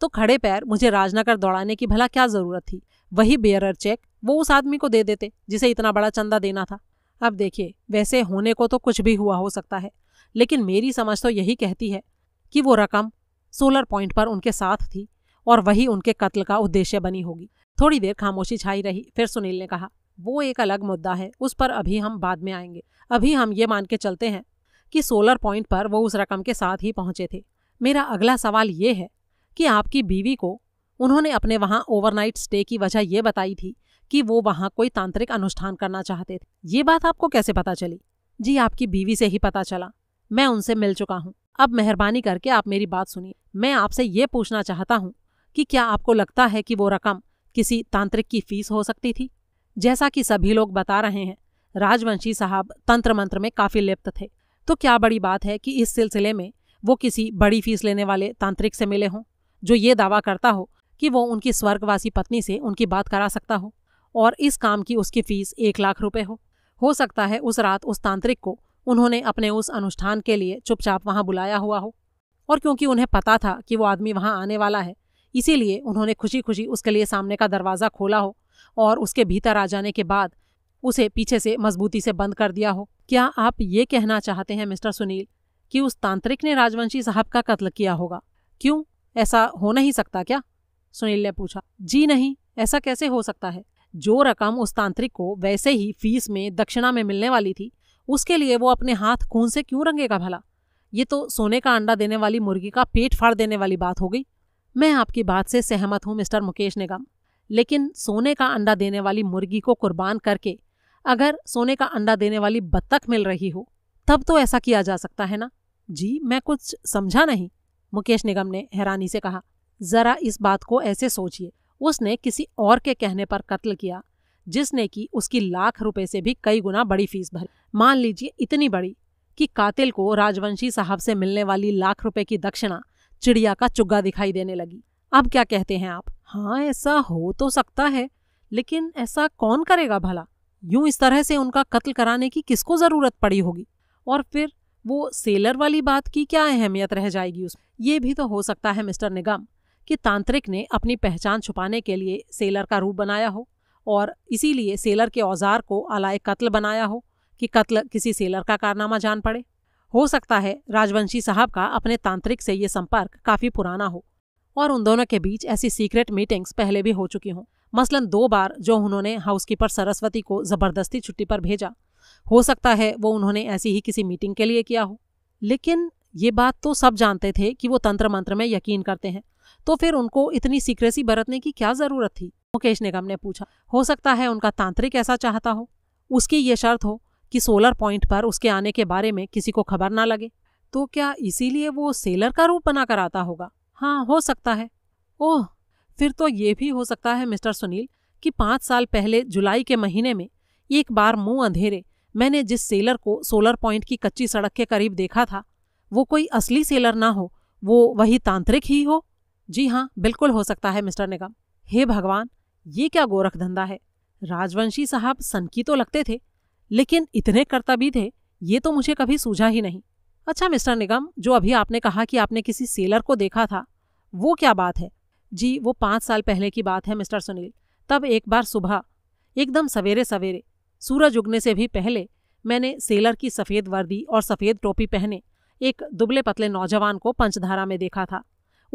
तो खड़े पैर मुझे राजनगर दौड़ाने की भला क्या जरूरत थी वही बेयरर चेक वो उस आदमी को दे देते जिसे इतना बड़ा चंदा देना था अब देखिए वैसे होने को तो कुछ भी हुआ हो सकता है लेकिन मेरी समझ तो यही कहती है कि वो रकम सोलर पॉइंट पर उनके साथ थी और वही उनके कत्ल का उद्देश्य बनी होगी थोड़ी देर खामोशी छाई रही फिर सुनील ने कहा वो एक अलग मुद्दा है उस पर अभी हम बाद में आएंगे अभी हम ये मान के चलते हैं कि सोलर पॉइंट पर वो उस रकम के साथ ही पहुंचे थे मेरा अगला सवाल ये है कि आपकी बीवी को उन्होंने अपने वहाँ ओवरनाइट स्टे की वजह यह बताई थी कि वो वहाँ कोई तांत्रिक अनुष्ठान करना चाहते थे ये बात आपको कैसे पता चली जी आपकी बीवी से ही पता चला मैं उनसे मिल चुका हूँ अब मेहरबानी करके आप मेरी बात सुनिए मैं आपसे ये पूछना चाहता हूँ कि क्या आपको लगता है कि वो रकम किसी तांत्रिक की फीस हो सकती थी जैसा कि सभी लोग बता रहे हैं राजवंशी साहब तंत्र मंत्र में काफी लिप्त थे तो क्या बड़ी बात है कि इस सिलसिले में वो किसी बड़ी फीस लेने वाले तांत्रिक से मिले हों जो ये दावा करता हो कि वो उनकी स्वर्गवासी पत्नी से उनकी बात करा सकता हो और इस काम की उसकी फीस एक लाख रुपए हो हो सकता है उस रात उस तांत्रिक को उन्होंने अपने उस अनुष्ठान के लिए चुपचाप वहां बुलाया हुआ हो और क्योंकि उन्हें पता था कि वो आदमी वहां आने वाला है इसीलिए उन्होंने खुशी खुशी उसके लिए सामने का दरवाज़ा खोला हो और उसके भीतर आ जाने के बाद उसे पीछे से मजबूती से बंद कर दिया हो क्या आप ये कहना चाहते हैं मिस्टर सुनील कि उस तांत्रिक ने राजवंशी साहब का कत्ल किया होगा क्यों ऐसा हो नहीं सकता क्या सुनील ने पूछा जी नहीं ऐसा कैसे हो सकता है जो रकम उस तांत्रिक को वैसे ही फीस में दक्षिणा में मिलने वाली थी उसके लिए वो अपने हाथ खून से क्यों रंगेगा भला ये तो सोने का अंडा देने वाली मुर्गी का पेट फाड़ देने वाली बात हो गई मैं आपकी बात से सहमत हूँ मिस्टर मुकेश निगम लेकिन सोने का अंडा देने वाली मुर्गी को कुर्बान करके अगर सोने का अंडा देने वाली बत्तख मिल रही हो तब तो ऐसा किया जा सकता है ना जी मैं कुछ समझा नहीं मुकेश निगम ने हैरानी से कहा जरा इस बात को ऐसे सोचिए उसने किसी और के कहने पर कत्ल किया जिसने कि उसकी लाख रुपए से भी कई गुना बड़ी फीस भरी मान लीजिए इतनी बड़ी कि कातिल को राजवंशी साहब से मिलने वाली लाख रुपए की दक्षिणा चिड़िया का चुग्गा दिखाई देने लगी अब क्या कहते हैं आप हाँ ऐसा हो तो सकता है लेकिन ऐसा कौन करेगा भला यूं इस तरह से उनका कत्ल कराने की किसको ज़रूरत पड़ी होगी और फिर वो सेलर वाली बात की क्या अहमियत रह जाएगी उस ये भी तो हो सकता है मिस्टर निगम कि तांत्रिक ने अपनी पहचान छुपाने के लिए सेलर का रूप बनाया हो और इसीलिए सेलर के औजार को अलाय कत्ल बनाया हो कि कत्ल किसी सेलर का कारनामा जान पड़े हो सकता है राजवंशी साहब का अपने तांत्रिक से ये संपर्क काफ़ी पुराना हो और उन दोनों के बीच ऐसी सीक्रेट मीटिंग्स पहले भी हो चुकी हों मसलन दो बार जो उन्होंने हाउसकीपर सरस्वती को जबरदस्ती छुट्टी पर भेजा हो सकता है वो उन्होंने ऐसी ही किसी मीटिंग के लिए किया हो लेकिन ये बात तो सब जानते थे कि वो तंत्र मंत्र में यकीन करते हैं तो फिर उनको इतनी सीक्रेसी बरतने की क्या जरूरत थी मुकेश निगम ने पूछा हो सकता है उनका तांत्रिक ऐसा चाहता हो उसकी ये शर्त हो कि सोलर पॉइंट पर उसके आने के बारे में किसी को खबर ना लगे तो क्या इसीलिए वो सेलर का रूप बना कर आता होगा हाँ हो सकता है ओह फिर तो ये भी हो सकता है मिस्टर सुनील कि पाँच साल पहले जुलाई के महीने में एक बार मुंह अंधेरे मैंने जिस सेलर को सोलर पॉइंट की कच्ची सड़क के करीब देखा था वो कोई असली सेलर ना हो वो वही तांत्रिक ही हो जी हाँ बिल्कुल हो सकता है मिस्टर निगम हे भगवान ये क्या गोरख धंधा है राजवंशी साहब सनकी तो लगते थे लेकिन इतने करता भी थे ये तो मुझे कभी सूझा ही नहीं अच्छा मिस्टर निगम जो अभी आपने कहा कि आपने किसी सेलर को देखा था वो क्या बात है जी वो पाँच साल पहले की बात है मिस्टर सुनील तब एक बार सुबह एकदम सवेरे सवेरे सूरज उगने से भी पहले मैंने सेलर की सफ़ेद वर्दी और सफ़ेद टोपी पहने एक दुबले पतले नौजवान को पंचधारा में देखा था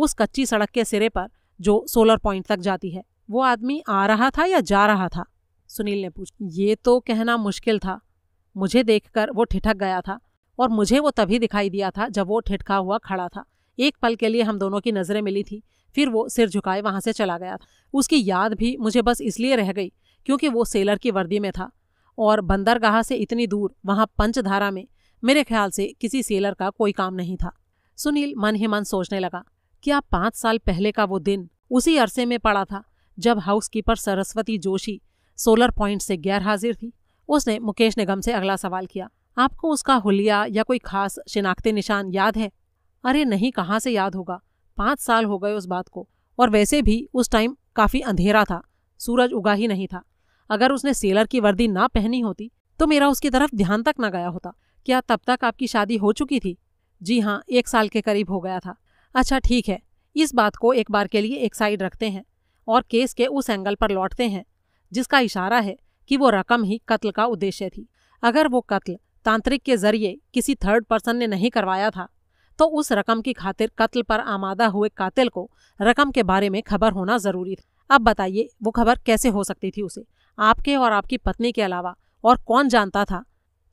उस कच्ची सड़क के सिरे पर जो सोलर पॉइंट तक जाती है वो आदमी आ रहा था या जा रहा था सुनील ने पूछा ये तो कहना मुश्किल था मुझे देखकर वो ठिठक गया था और मुझे वो तभी दिखाई दिया था जब वो ठिठका हुआ खड़ा था एक पल के लिए हम दोनों की नज़रें मिली थी फिर वो सिर झुकाए वहां से चला गया उसकी याद भी मुझे बस इसलिए रह गई क्योंकि वो सेलर की वर्दी में था और बंदरगाह से इतनी दूर वहां पंचधारा में मेरे ख्याल से किसी सेलर का कोई काम नहीं था सुनील मन ही मन सोचने लगा क्या पाँच साल पहले का वो दिन उसी अरसे में पड़ा था जब housekeeper Saraswati Joshi solar point से गैर हाजिर थी उसने मुकेश निगम से अगला सवाल किया आपको उसका हुलिया या कोई खास शिनाख्ती निशान याद है अरे नहीं कहाँ से याद होगा पाँच साल हो गए उस बात को और वैसे भी उस टाइम काफ़ी अंधेरा था सूरज उगा ही नहीं था अगर उसने सेलर की वर्दी ना पहनी होती तो मेरा उसकी तरफ ध्यान तक ना गया होता क्या तब तक आपकी शादी हो चुकी थी जी हाँ एक साल के करीब हो गया था अच्छा ठीक है इस बात को एक बार के लिए एक साइड रखते हैं और केस के उस एंगल पर लौटते हैं जिसका इशारा है कि वो रकम ही कत्ल का उद्देश्य थी अगर वो कत्ल तांत्रिक के जरिए किसी थर्ड पर्सन ने नहीं करवाया था तो उस रकम की खातिर कत्ल पर आमादा हुए कातिल को रकम के बारे में खबर होना ज़रूरी था अब बताइए वो खबर कैसे हो सकती थी उसे आपके और आपकी पत्नी के अलावा और कौन जानता था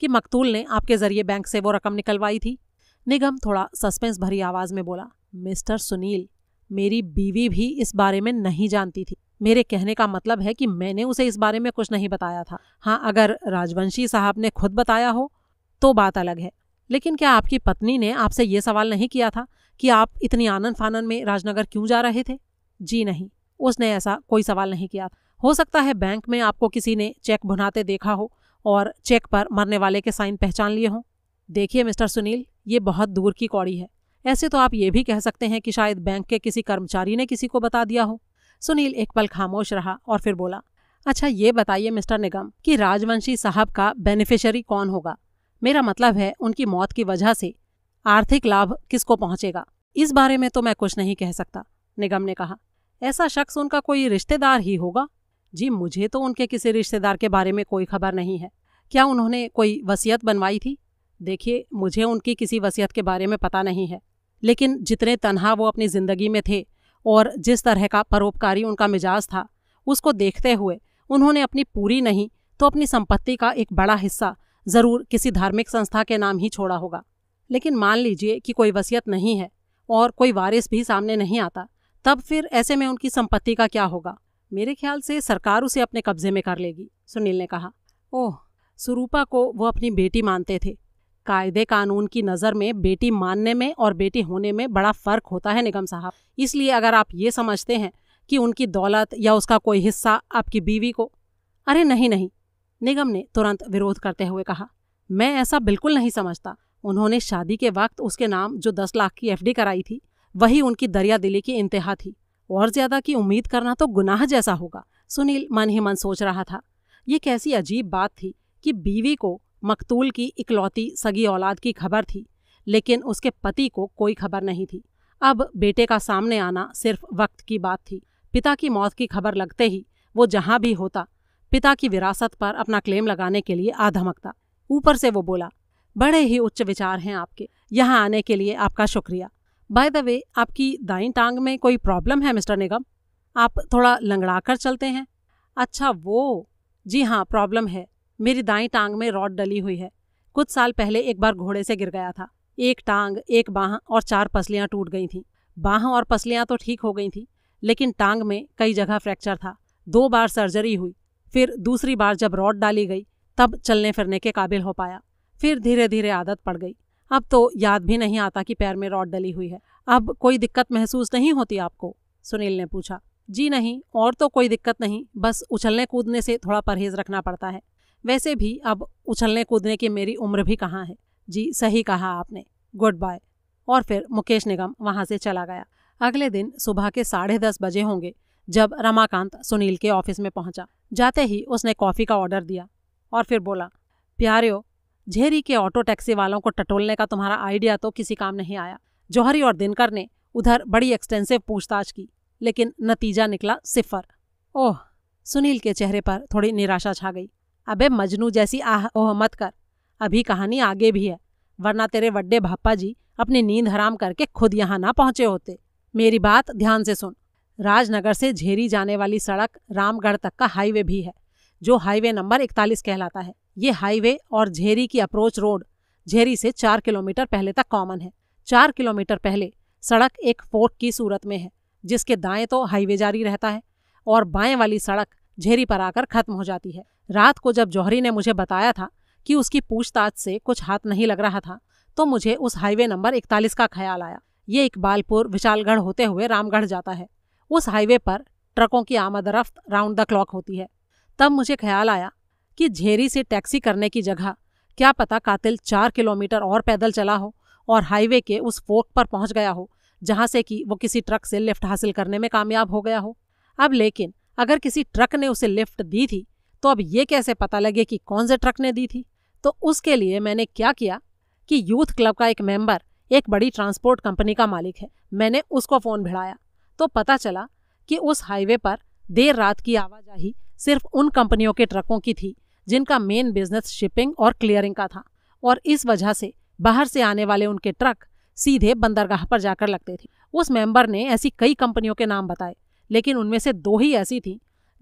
कि मकतूल ने आपके ज़रिए बैंक से वो रकम निकलवाई थी निगम थोड़ा सस्पेंस भरी आवाज़ में बोला मिस्टर सुनील मेरी बीवी भी इस बारे में नहीं जानती थी मेरे कहने का मतलब है कि मैंने उसे इस बारे में कुछ नहीं बताया था हाँ अगर राजवंशी साहब ने खुद बताया हो तो बात अलग है लेकिन क्या आपकी पत्नी ने आपसे ये सवाल नहीं किया था कि आप इतनी आनंद फानन में राजनगर क्यों जा रहे थे जी नहीं उसने ऐसा कोई सवाल नहीं किया हो सकता है बैंक में आपको किसी ने चेक भुनाते देखा हो और चेक पर मरने वाले के साइन पहचान लिए हों देखिए मिस्टर सुनील ये बहुत दूर की कौड़ी है ऐसे तो आप ये भी कह सकते हैं कि शायद बैंक के किसी कर्मचारी ने किसी को बता दिया हो सुनील एक पल खामोश रहा और फिर बोला अच्छा ये बताइए मिस्टर निगम कि राजवंशी साहब का बेनिफिशरी कौन होगा मेरा मतलब है उनकी मौत की वजह से आर्थिक लाभ किसको पहुंचेगा इस बारे में तो मैं कुछ नहीं कह सकता निगम ने कहा ऐसा शख्स उनका कोई रिश्तेदार ही होगा जी मुझे तो उनके किसी रिश्तेदार के बारे में कोई खबर नहीं है क्या उन्होंने कोई वसीयत बनवाई थी देखिए मुझे उनकी किसी वसीयत के बारे में पता नहीं है लेकिन जितने तनहा वो अपनी ज़िंदगी में थे और जिस तरह का परोपकारी उनका मिजाज था उसको देखते हुए उन्होंने अपनी पूरी नहीं तो अपनी संपत्ति का एक बड़ा हिस्सा ज़रूर किसी धार्मिक संस्था के नाम ही छोड़ा होगा लेकिन मान लीजिए कि कोई वसीयत नहीं है और कोई वारिस भी सामने नहीं आता तब फिर ऐसे में उनकी संपत्ति का क्या होगा मेरे ख्याल से सरकार उसे अपने कब्जे में कर लेगी सुनील ने कहा ओह सुरूपा को वो अपनी बेटी मानते थे कायदे कानून की नज़र में बेटी मानने में और बेटी होने में बड़ा फ़र्क होता है निगम साहब इसलिए अगर आप ये समझते हैं कि उनकी दौलत या उसका कोई हिस्सा आपकी बीवी को अरे नहीं नहीं निगम ने तुरंत विरोध करते हुए कहा मैं ऐसा बिल्कुल नहीं समझता उन्होंने शादी के वक्त उसके नाम जो दस लाख की एफडी कराई थी वही उनकी दरिया दिली की इंतहा थी और ज्यादा की उम्मीद करना तो गुनाह जैसा होगा सुनील मन ही मन सोच रहा था ये कैसी अजीब बात थी कि बीवी को मकतूल की इकलौती सगी औलाद की खबर थी लेकिन उसके पति को कोई खबर नहीं थी अब बेटे का सामने आना सिर्फ वक्त की बात थी पिता की मौत की खबर लगते ही वो जहाँ भी होता पिता की विरासत पर अपना क्लेम लगाने के लिए आधमकता ऊपर से वो बोला बड़े ही उच्च विचार हैं आपके यहाँ आने के लिए आपका शुक्रिया बाय द वे आपकी दाई टांग में कोई प्रॉब्लम है मिस्टर निगम आप थोड़ा लंगड़ा कर चलते हैं अच्छा वो जी हाँ प्रॉब्लम है मेरी दाई टांग में रॉड डली हुई है कुछ साल पहले एक बार घोड़े से गिर गया था एक टांग एक बाह और चार पसलियाँ टूट गई थीं बाह और पसलियाँ तो ठीक हो गई थीं लेकिन टांग में कई जगह फ्रैक्चर था दो बार सर्जरी हुई फिर दूसरी बार जब रॉड डाली गई तब चलने फिरने के काबिल हो पाया फिर धीरे धीरे आदत पड़ गई अब तो याद भी नहीं आता कि पैर में रॉड डली हुई है अब कोई दिक्कत महसूस नहीं होती आपको सुनील ने पूछा जी नहीं और तो कोई दिक्कत नहीं बस उछलने कूदने से थोड़ा परहेज रखना पड़ता है वैसे भी अब उछलने कूदने की मेरी उम्र भी कहाँ है जी सही कहा आपने गुड बाय और फिर मुकेश निगम वहाँ से चला गया अगले दिन सुबह के साढ़े दस बजे होंगे जब रमाकांत सुनील के ऑफिस में पहुंचा जाते ही उसने कॉफ़ी का ऑर्डर दिया और फिर बोला हो झेरी के ऑटो टैक्सी वालों को टटोलने का तुम्हारा आइडिया तो किसी काम नहीं आया जौहरी और दिनकर ने उधर बड़ी एक्सटेंसिव पूछताछ की लेकिन नतीजा निकला सिफर ओह सुनील के चेहरे पर थोड़ी निराशा छा गई अबे मजनू जैसी आह ओह मत कर अभी कहानी आगे भी है वरना तेरे वड्डे भापा जी अपनी नींद हराम करके खुद यहाँ ना पहुंचे होते मेरी बात ध्यान से सुन राजनगर से झेरी जाने वाली सड़क रामगढ़ तक का हाईवे भी है जो हाईवे नंबर इकतालीस कहलाता है ये हाईवे और झेरी की अप्रोच रोड झेरी से चार किलोमीटर पहले तक कॉमन है चार किलोमीटर पहले सड़क एक फोर्ट की सूरत में है जिसके दाएं तो हाईवे जारी रहता है और बाएं वाली सड़क झेरी पर आकर खत्म हो जाती है रात को जब जौहरी ने मुझे बताया था कि उसकी पूछताछ से कुछ हाथ नहीं लग रहा था तो मुझे उस हाईवे नंबर इकतालीस का ख्याल आया ये इकबालपुर विशालगढ़ होते हुए रामगढ़ जाता है उस हाईवे पर ट्रकों की आमद रफ्त राउंड द क्लॉक होती है तब मुझे ख्याल आया कि झेरी से टैक्सी करने की जगह क्या पता कातिल चार किलोमीटर और पैदल चला हो और हाईवे के उस फोक पर पहुंच गया हो जहां से कि वो किसी ट्रक से लिफ्ट हासिल करने में कामयाब हो गया हो अब लेकिन अगर किसी ट्रक ने उसे लिफ्ट दी थी तो अब ये कैसे पता लगे कि कौन से ट्रक ने दी थी तो उसके लिए मैंने क्या किया कि यूथ क्लब का एक मेंबर एक बड़ी ट्रांसपोर्ट कंपनी का मालिक है मैंने उसको फ़ोन भिड़ाया तो पता चला कि उस हाईवे पर देर रात की आवाजाही सिर्फ उन कंपनियों के ट्रकों की थी जिनका मेन बिजनेस शिपिंग और क्लियरिंग का था और इस वजह से बाहर से आने वाले उनके ट्रक सीधे बंदरगाह पर जाकर लगते थे उस मेंबर ने ऐसी कई कंपनियों के नाम बताए लेकिन उनमें से दो ही ऐसी थी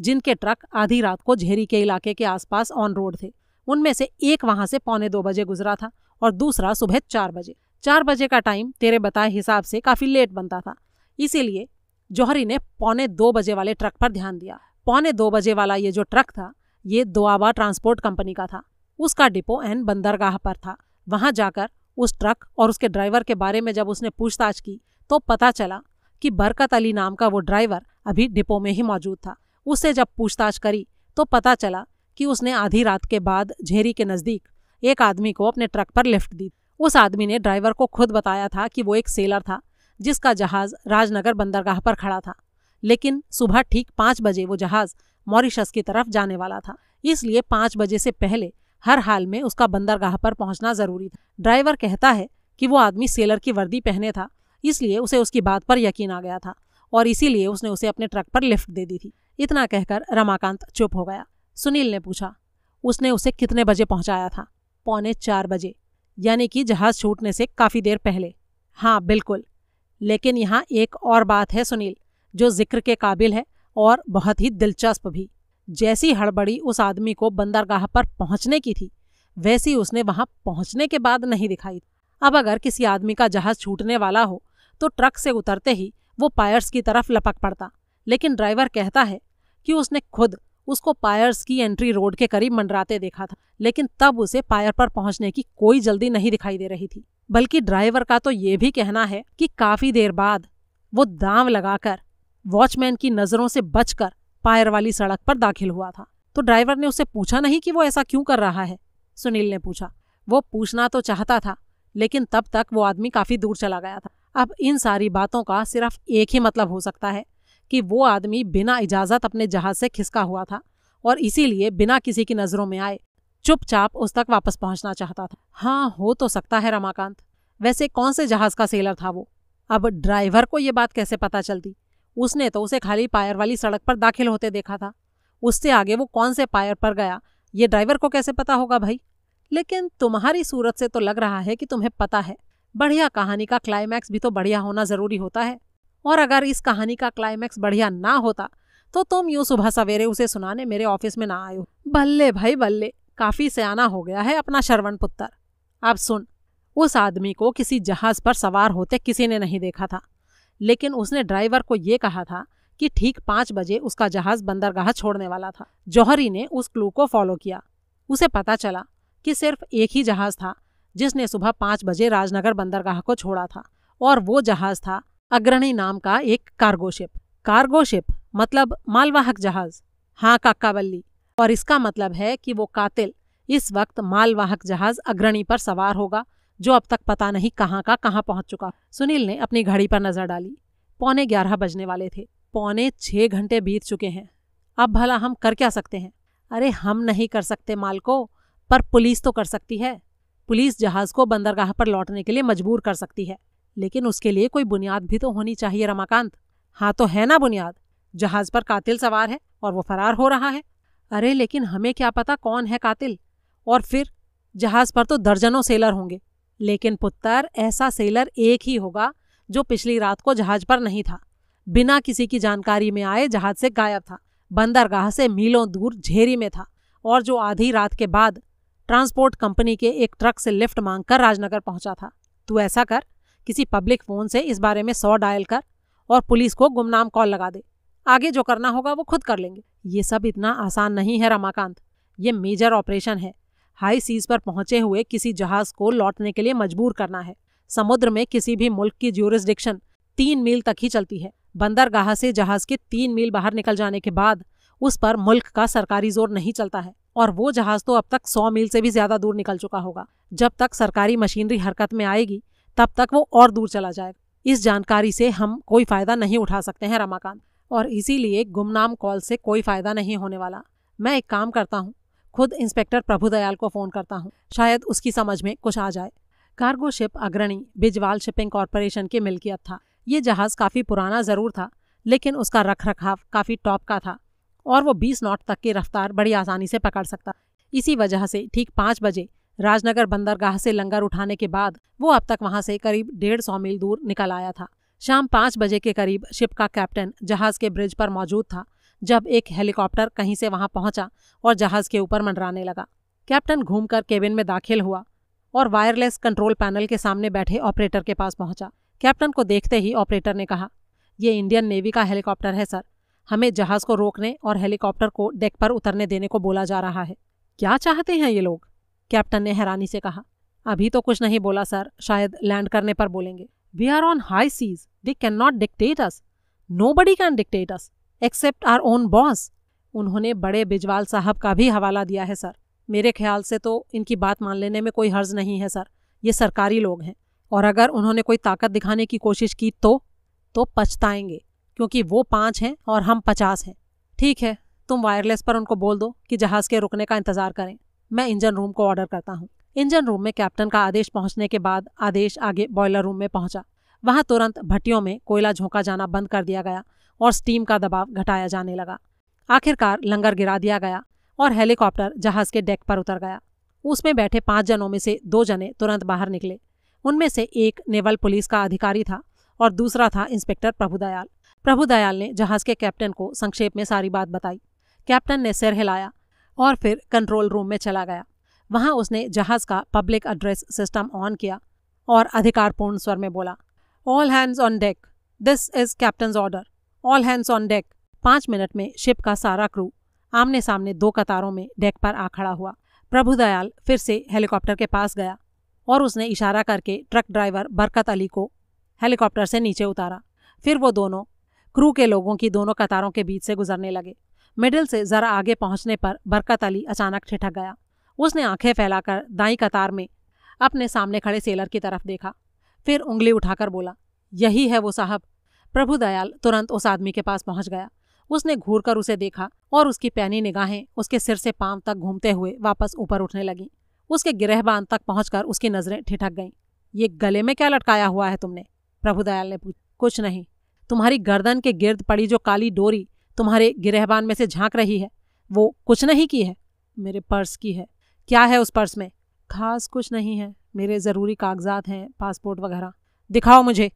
जिनके ट्रक आधी रात को झेरी के इलाके के आसपास ऑन रोड थे उनमें से एक वहां से पौने दो बजे गुजरा था और दूसरा सुबह चार बजे चार बजे का टाइम तेरे बताए हिसाब से काफ़ी लेट बनता था इसीलिए जौहरी ने पौने दो बजे वाले ट्रक पर ध्यान दिया पौने दो बजे वाला ये जो ट्रक था ये दोआबा ट्रांसपोर्ट कंपनी का था उसका डिपो एन बंदरगाह पर था वहां जाकर उस ट्रक और उसके ड्राइवर के बारे में जब उसने पूछताछ की तो पता चला कि बरकत अली नाम का वो ड्राइवर अभी डिपो में ही मौजूद था उससे जब पूछताछ करी तो पता चला कि उसने आधी रात के बाद झेरी के नज़दीक एक आदमी को अपने ट्रक पर लिफ्ट दी उस आदमी ने ड्राइवर को खुद बताया था कि वो एक सेलर था जिसका जहाज राजनगर बंदरगाह पर खड़ा था लेकिन सुबह ठीक पाँच बजे वो जहाज मॉरिशस की तरफ जाने वाला था इसलिए पाँच बजे से पहले हर हाल में उसका बंदरगाह पर पहुंचना जरूरी था ड्राइवर कहता है कि वो आदमी सेलर की वर्दी पहने था इसलिए उसे उसकी बात पर यकीन आ गया था और इसीलिए उसने उसे अपने ट्रक पर लिफ्ट दे दी थी इतना कहकर रमाकांत चुप हो गया सुनील ने पूछा उसने उसे कितने बजे पहुंचाया था पौने चार बजे यानी कि जहाज छूटने से काफ़ी देर पहले हाँ बिल्कुल लेकिन यहाँ एक और बात है सुनील जो जिक्र के काबिल है और बहुत ही दिलचस्प भी जैसी हड़बड़ी उस आदमी को बंदरगाह पर पहुंचने की थी वैसी उसने वहां पहुंचने के बाद नहीं दिखाई अब अगर किसी आदमी का जहाज छूटने वाला हो तो ट्रक से उतरते ही वो पायर्स की तरफ लपक पड़ता लेकिन ड्राइवर कहता है कि उसने खुद उसको पायर्स की एंट्री रोड के करीब मंडराते देखा था लेकिन तब उसे पायर पर पहुंचने की कोई जल्दी नहीं दिखाई दे रही थी बल्कि ड्राइवर का तो ये भी कहना है कि काफी देर बाद वो दाम लगाकर वॉचमैन की नजरों से बचकर पायर वाली सड़क पर दाखिल हुआ था तो ड्राइवर ने उसे पूछा नहीं कि वो ऐसा क्यों कर रहा है सुनील ने पूछा वो पूछना तो चाहता था लेकिन तब तक वो आदमी काफी दूर चला गया था अब इन सारी बातों का सिर्फ एक ही मतलब हो सकता है कि वो आदमी बिना इजाजत अपने जहाज से खिसका हुआ था और इसीलिए बिना किसी की नजरों में आए चुपचाप उस तक वापस पहुंचना चाहता था हाँ हो तो सकता है रमाकांत वैसे कौन से जहाज का सेलर था वो अब ड्राइवर को ये बात कैसे पता चलती उसने तो उसे खाली पायर वाली सड़क पर दाखिल होते देखा था उससे आगे वो कौन से पायर पर गया ये ड्राइवर को कैसे पता होगा भाई लेकिन तुम्हारी सूरत से तो लग रहा है कि तुम्हें पता है बढ़िया कहानी का क्लाइमैक्स भी तो बढ़िया होना ज़रूरी होता है और अगर इस कहानी का क्लाइमैक्स बढ़िया ना होता तो तुम यूँ सुबह सवेरे उसे सुनाने मेरे ऑफिस में ना आयो बल्ले भाई बल्ले काफी सयाना हो गया है अपना श्रवण पुत्र अब सुन उस आदमी को किसी जहाज पर सवार होते किसी ने नहीं देखा था लेकिन उसने ड्राइवर को ये कहा था कि ठीक पाँच बजे उसका जहाज बंदरगाह छोड़ने वाला था जौहरी ने उस क्लू को फॉलो किया उसे पता चला कि सिर्फ एक ही जहाज था जिसने सुबह पाँच बजे राजनगर बंदरगाह को छोड़ा था और वो जहाज था अग्रणी नाम का एक कार्गोशिप कार्गोशिप मतलब मालवाहक जहाज हाँ काकावल्ली और इसका मतलब है कि वो कातिल इस वक्त मालवाहक जहाज अग्रणी पर सवार होगा जो अब तक पता नहीं कहाँ का कहाँ पहुंच चुका सुनील ने अपनी घड़ी पर नजर डाली पौने ग्यारह बजने वाले थे पौने छः घंटे बीत चुके हैं अब भला हम कर क्या सकते हैं अरे हम नहीं कर सकते माल को पर पुलिस तो कर सकती है पुलिस जहाज को बंदरगाह पर लौटने के लिए मजबूर कर सकती है लेकिन उसके लिए कोई बुनियाद भी तो होनी चाहिए रमाकांत हाँ तो है ना बुनियाद जहाज पर कातिल सवार है और वो फरार हो रहा है अरे लेकिन हमें क्या पता कौन है कातिल और फिर जहाज पर तो दर्जनों सेलर होंगे लेकिन पुत्र ऐसा सेलर एक ही होगा जो पिछली रात को जहाज पर नहीं था बिना किसी की जानकारी में आए जहाज से गायब था बंदरगाह से मीलों दूर झेरी में था और जो आधी रात के बाद ट्रांसपोर्ट कंपनी के एक ट्रक से लिफ्ट मांगकर राजनगर पहुंचा था तू ऐसा कर किसी पब्लिक फ़ोन से इस बारे में सौ डायल कर और पुलिस को गुमनाम कॉल लगा दे आगे जो करना होगा वो खुद कर लेंगे ये सब इतना आसान नहीं है रमाकांत ये मेजर ऑपरेशन है हाई सीज पर पहुंचे हुए किसी जहाज को लौटने के लिए मजबूर करना है समुद्र में किसी भी मुल्क की ज्यूरिस्डिक्शन तीन मील तक ही चलती है बंदरगाह से जहाज के तीन मील बाहर निकल जाने के बाद उस पर मुल्क का सरकारी जोर नहीं चलता है और वो जहाज तो अब तक सौ मील से भी ज्यादा दूर निकल चुका होगा जब तक सरकारी मशीनरी हरकत में आएगी तब तक वो और दूर चला जाएगा इस जानकारी से हम कोई फायदा नहीं उठा सकते हैं रमाकांत और इसीलिए गुमनाम कॉल से कोई फ़ायदा नहीं होने वाला मैं एक काम करता हूँ खुद इंस्पेक्टर प्रभुदयाल को फ़ोन करता हूँ शायद उसकी समझ में कुछ आ जाए कार्गो शिप अग्रणी बिजवाल शिपिंग कॉरपोरेशन की मिल्कियत था ये जहाज़ काफ़ी पुराना ज़रूर था लेकिन उसका रख रखाव काफ़ी टॉप का था और वो 20 नॉट तक की रफ्तार बड़ी आसानी से पकड़ सकता इसी वजह से ठीक पाँच बजे राजनगर बंदरगाह से लंगर उठाने के बाद वो अब तक वहाँ से करीब डेढ़ सौ मील दूर निकल आया था शाम पाँच बजे के करीब शिप का कैप्टन जहाज के ब्रिज पर मौजूद था जब एक हेलीकॉप्टर कहीं से वहां पहुंचा और जहाज के ऊपर मंडराने लगा कैप्टन घूमकर केबिन में दाखिल हुआ और वायरलेस कंट्रोल पैनल के सामने बैठे ऑपरेटर के पास पहुंचा कैप्टन को देखते ही ऑपरेटर ने कहा यह इंडियन नेवी का हेलीकॉप्टर है सर हमें जहाज को रोकने और हेलीकॉप्टर को डेक पर उतरने देने को बोला जा रहा है क्या चाहते हैं ये लोग कैप्टन ने हैरानी से कहा अभी तो कुछ नहीं बोला सर शायद लैंड करने पर बोलेंगे We are on high seas. They cannot dictate us. Nobody can dictate us except our own boss. उन्होंने बड़े बिजवाल साहब का भी हवाला दिया है सर मेरे ख्याल से तो इनकी बात मान लेने में कोई हर्ज नहीं है सर ये सरकारी लोग हैं और अगर उन्होंने कोई ताकत दिखाने की कोशिश की तो तो पछताएंगे क्योंकि वो पाँच हैं और हम पचास हैं ठीक है तुम वायरलेस पर उनको बोल दो कि जहाज़ के रुकने का इंतज़ार करें मैं इंजन रूम को ऑर्डर करता हूँ इंजन रूम में कैप्टन का आदेश पहुंचने के बाद आदेश आगे बॉयलर रूम में पहुंचा वहां तुरंत भट्टियों में कोयला झोंका जाना बंद कर दिया गया और स्टीम का दबाव घटाया जाने लगा आखिरकार लंगर गिरा दिया गया और हेलीकॉप्टर जहाज के डेक पर उतर गया उसमें बैठे पांच जनों में से दो जने तुरंत बाहर निकले उनमें से एक नेवल पुलिस का अधिकारी था और दूसरा था इंस्पेक्टर प्रभुदयाल प्रभुदयाल ने जहाज के कैप्टन को संक्षेप में सारी बात बताई कैप्टन ने सिर हिलाया और फिर कंट्रोल रूम में चला गया वहां उसने जहाज का पब्लिक एड्रेस सिस्टम ऑन किया और अधिकारपूर्ण स्वर में बोला all hands on deck this is captain order all hands on deck पांच मिनट में शिप का सारा क्रू आमने सामने दो कतारों में डेक पर आ खड़ा हुआ प्रभुदयाल फिर से हेलीकॉप्टर के पास गया और उसने इशारा करके ट्रक ड्राइवर बरकत अली को हेलीकॉप्टर से नीचे उतारा फिर वो दोनों क्रू के लोगों की दोनों कतारों के बीच से गुजरने लगे मिडिल से ज़रा आगे पहुंचने पर बरकत अली अचानक ठिठक गया उसने आंखें फैलाकर दाई कतार में अपने सामने खड़े सेलर की तरफ देखा फिर उंगली उठाकर बोला यही है वो साहब प्रभु दयाल तुरंत उस आदमी के पास पहुंच गया उसने घूर कर उसे देखा और उसकी पैनी निगाहें उसके सिर से पांव तक घूमते हुए वापस ऊपर उठने लगीं उसके गिरहबान तक पहुंचकर उसकी नज़रें ठिठक गईं ये गले में क्या लटकाया हुआ है तुमने प्रभु दयाल ने पूछा कुछ नहीं तुम्हारी गर्दन के गिर्द पड़ी जो काली डोरी तुम्हारे गिरहबान में से झांक रही है वो कुछ नहीं की है मेरे पर्स की है क्या है उस पर्स में खास कुछ नहीं है मेरे ज़रूरी कागजात हैं पासपोर्ट वगैरह दिखाओ मुझे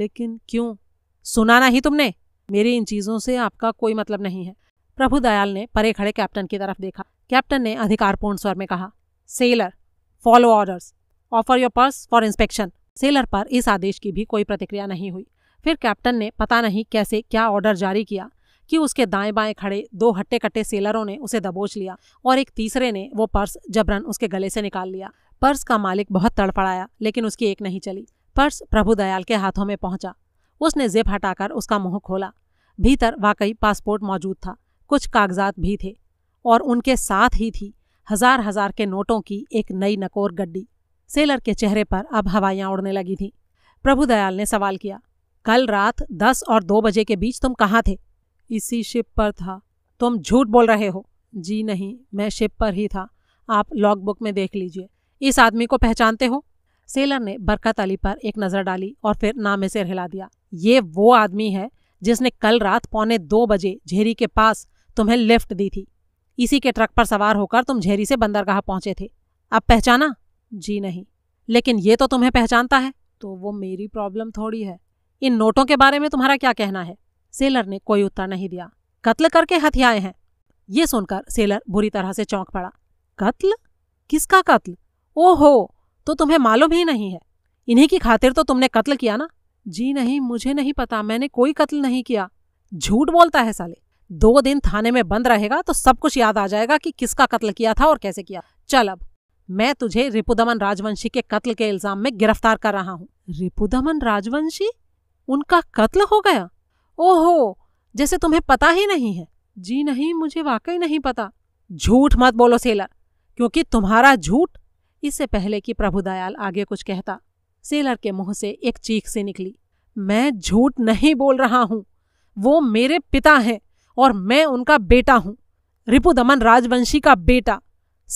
लेकिन क्यों सुना ही तुमने मेरी इन चीज़ों से आपका कोई मतलब नहीं है प्रभु दयाल ने परे खड़े कैप्टन की तरफ देखा कैप्टन ने अधिकारपूर्ण स्वर में कहा sailor follow orders offer your purse for inspection sailor पर इस आदेश की भी कोई प्रतिक्रिया नहीं हुई फिर कैप्टन ने पता नहीं कैसे क्या ऑर्डर जारी किया कि उसके दाएं बाएं खड़े दो हट्टे कट्टे सेलरों ने उसे दबोच लिया और एक तीसरे ने वो पर्स जबरन उसके गले से निकाल लिया पर्स का मालिक बहुत तड़पड़ाया लेकिन उसकी एक नहीं चली पर्स प्रभु दयाल के हाथों में पहुंचा उसने जेब हटाकर उसका मुंह खोला भीतर वाकई पासपोर्ट मौजूद था कुछ कागजात भी थे और उनके साथ ही थी हजार हजार के नोटों की एक नई नकोर गड्डी सेलर के चेहरे पर अब हवाइयाँ उड़ने लगी थीं प्रभु दयाल ने सवाल किया कल रात दस और दो बजे के बीच तुम कहाँ थे इसी शिप पर था तुम झूठ बोल रहे हो जी नहीं मैं शिप पर ही था आप लॉग बुक में देख लीजिए इस आदमी को पहचानते हो सेलर ने बरकत अली पर एक नज़र डाली और फिर नामे से हिला दिया ये वो आदमी है जिसने कल रात पौने दो बजे झेरी के पास तुम्हें लिफ्ट दी थी इसी के ट्रक पर सवार होकर तुम झेरी से बंदरगाह पहुंचे थे अब पहचाना जी नहीं लेकिन ये तो तुम्हें पहचानता है तो वो मेरी प्रॉब्लम थोड़ी है इन नोटों के बारे में तुम्हारा क्या कहना है सेलर ने कोई उत्तर नहीं दिया कत्ल करके हथियाए हैं ये सुनकर सेलर बुरी तरह से चौंक पड़ा कत्ल किसका कत्ल ओहो तो तुम्हें मालूम ही नहीं है इन्हीं की खातिर तो तुमने कत्ल किया ना जी नहीं मुझे नहीं पता मैंने कोई कत्ल नहीं किया झूठ बोलता है साले दो दिन थाने में बंद रहेगा तो सब कुछ याद आ जाएगा कि किसका कत्ल किया था और कैसे किया चल अब मैं तुझे रिपुदमन राजवंशी के कत्ल के इल्जाम में गिरफ्तार कर रहा हूँ रिपुदमन राजवंशी उनका कत्ल हो गया ओहो जैसे तुम्हें पता ही नहीं है जी नहीं मुझे वाकई नहीं पता झूठ मत बोलो सेलर क्योंकि तुम्हारा झूठ इससे पहले कि प्रभु दयाल आगे कुछ कहता सेलर के मुंह से एक चीख से निकली मैं झूठ नहीं बोल रहा हूं वो मेरे पिता हैं और मैं उनका बेटा हूं रिपुदमन राजवंशी का बेटा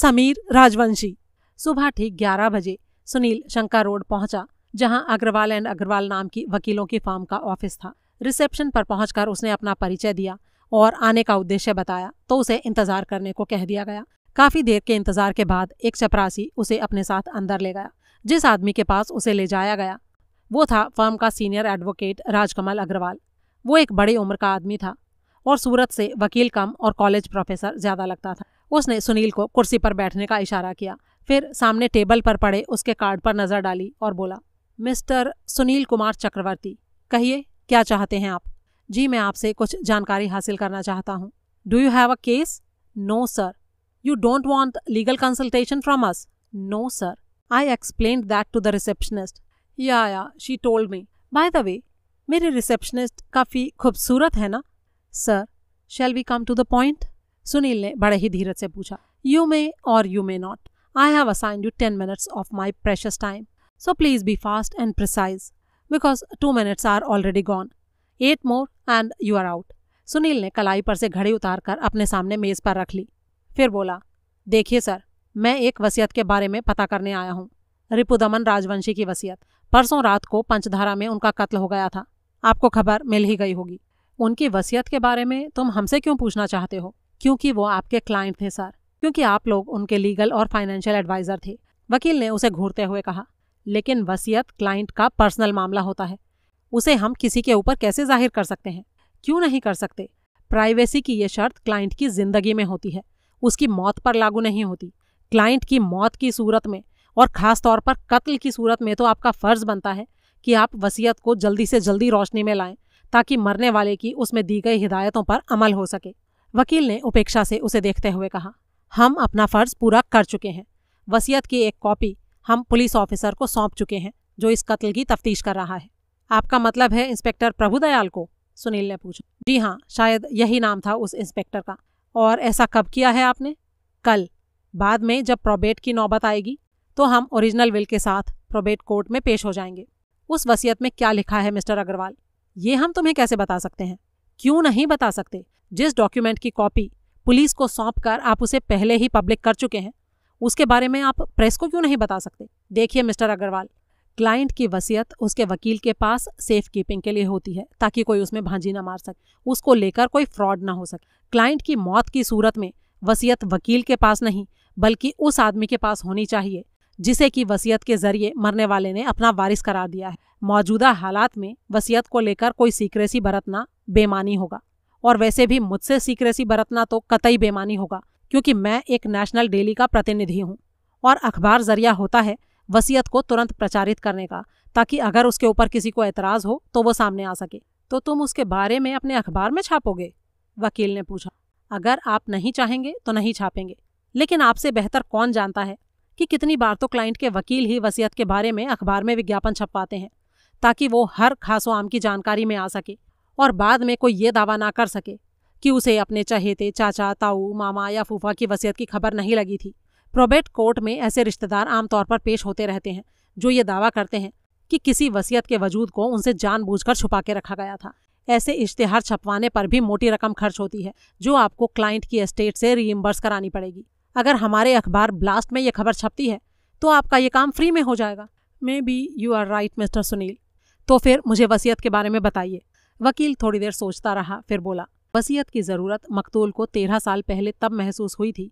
समीर राजवंशी सुबह ठीक ग्यारह बजे सुनील शंकर रोड पहुंचा जहां अग्रवाल एंड अग्रवाल नाम की वकीलों की फॉर्म का ऑफिस था रिसेप्शन पर पहुंचकर उसने अपना परिचय दिया और आने का उद्देश्य बताया तो उसे इंतजार करने को कह दिया गया काफी देर के इंतजार के बाद एक चपरासी उसे अपने साथ अंदर ले गया जिस आदमी के पास उसे ले जाया गया वो था फर्म का सीनियर एडवोकेट राजकमल अग्रवाल वो एक बड़ी उम्र का आदमी था और सूरत से वकील कम और कॉलेज प्रोफेसर ज़्यादा लगता था उसने सुनील को कुर्सी पर बैठने का इशारा किया फिर सामने टेबल पर पड़े उसके कार्ड पर नज़र डाली और बोला मिस्टर सुनील कुमार चक्रवर्ती कहिए क्या चाहते हैं आप जी मैं आपसे कुछ जानकारी हासिल करना चाहता हूँ do you have a case no sir you don't want legal consultation from us no sir I explain that to the receptionist yeah yeah she told me by the way मेरे रिसेप्शनिस्ट काफ़ी खूबसूरत है ना sir shall we come to the point Sunil ने बड़े ही धीरज से पूछा यू मे और you may not I have assigned you ten minutes of my precious time so please be fast and precise because two minutes are already gone eight more and you are out Sunil ने कलाई पर से घड़ी उतार कर अपने सामने मेज़ पर रख ली फिर बोला देखिए सर मैं एक वसीयत के बारे में पता करने आया हूँ रिपुदमन राजवंशी की वसीयत परसों रात को पंचधारा में उनका कत्ल हो गया था आपको खबर मिल ही गई होगी उनकी वसीयत के बारे में तुम हमसे क्यों पूछना चाहते हो क्योंकि वो आपके क्लाइंट थे सर क्योंकि आप लोग उनके लीगल और फाइनेंशियल एडवाइज़र थे वकील ने उसे घूरते हुए कहा लेकिन वसीयत क्लाइंट का पर्सनल मामला होता है उसे हम किसी के ऊपर कैसे जाहिर कर सकते हैं क्यों नहीं कर सकते प्राइवेसी की यह शर्त क्लाइंट की जिंदगी में होती है उसकी मौत पर लागू नहीं होती क्लाइंट की मौत की सूरत में और ख़ास तौर पर कत्ल की सूरत में तो आपका फ़र्ज़ बनता है कि आप वसीयत को जल्दी से जल्दी रोशनी में लाएं ताकि मरने वाले की उसमें दी गई हिदायतों पर अमल हो सके वकील ने उपेक्षा से उसे देखते हुए कहा हम अपना फ़र्ज़ पूरा कर चुके हैं वसीयत की एक कॉपी हम पुलिस ऑफिसर को सौंप चुके हैं जो इस कत्ल की तफ्तीश कर रहा है आपका मतलब है इंस्पेक्टर प्रभुदयाल को सुनील ने पूछा जी हाँ शायद यही नाम था उस इंस्पेक्टर का और ऐसा कब किया है आपने कल बाद में जब प्रोबेट की नौबत आएगी तो हम ओरिजिनल विल के साथ प्रोबेट कोर्ट में पेश हो जाएंगे उस वसीयत में क्या लिखा है मिस्टर अग्रवाल ये हम तुम्हें कैसे बता सकते हैं क्यों नहीं बता सकते जिस डॉक्यूमेंट की कॉपी पुलिस को सौंप कर आप उसे पहले ही पब्लिक कर चुके हैं उसके बारे में आप प्रेस को क्यों नहीं बता सकते देखिए मिस्टर अग्रवाल क्लाइंट की वसीयत उसके वकील के पास सेफ कीपिंग के लिए होती है ताकि कोई उसमें भांजी ना मार सके उसको लेकर कोई फ्रॉड ना हो सके क्लाइंट की मौत की सूरत में वसीयत वकील के पास नहीं बल्कि उस आदमी के पास होनी चाहिए जिसे कि वसीयत के जरिए मरने वाले ने अपना वारिस करार दिया है मौजूदा हालात में वसीयत को लेकर कोई सीक्रेसी बरतना बेमानी होगा और वैसे भी मुझसे सीक्रेसी बरतना तो कतई बेमानी होगा क्योंकि मैं एक नेशनल डेली का प्रतिनिधि हूँ और अखबार जरिया होता है वसीयत को तुरंत प्रचारित करने का ताकि अगर उसके ऊपर किसी को एतराज़ हो तो वो सामने आ सके तो तुम उसके बारे में अपने अखबार में छापोगे वकील ने पूछा अगर आप नहीं चाहेंगे तो नहीं छापेंगे लेकिन आपसे बेहतर कौन जानता है कि कितनी बार तो क्लाइंट के वकील ही वसीयत के बारे में अखबार में विज्ञापन छपवाते हैं ताकि वो हर खासो आम की जानकारी में आ सके और बाद में कोई ये दावा ना कर सके कि उसे अपने चहेते चाचा ताऊ मामा या फूफा की वसीयत की खबर नहीं लगी थी प्रोबेट कोर्ट में ऐसे रिश्तेदार आमतौर पर पेश होते रहते हैं जो ये दावा करते हैं कि किसी वसीयत के वजूद को उनसे जानबूझकर छुपा के रखा गया था ऐसे इश्तेहार छपवाने पर भी मोटी रकम खर्च होती है जो आपको क्लाइंट की एस्टेट से रीइम्बर्स करानी पड़ेगी अगर हमारे अखबार ब्लास्ट में ये खबर छपती है तो आपका ये काम फ्री में हो जाएगा maybe you are right mister Sunil तो फिर मुझे वसीयत के बारे में बताइए वकील थोड़ी देर सोचता रहा फिर बोला वसीयत की ज़रूरत मकतूल को तेरह साल पहले तब महसूस हुई थी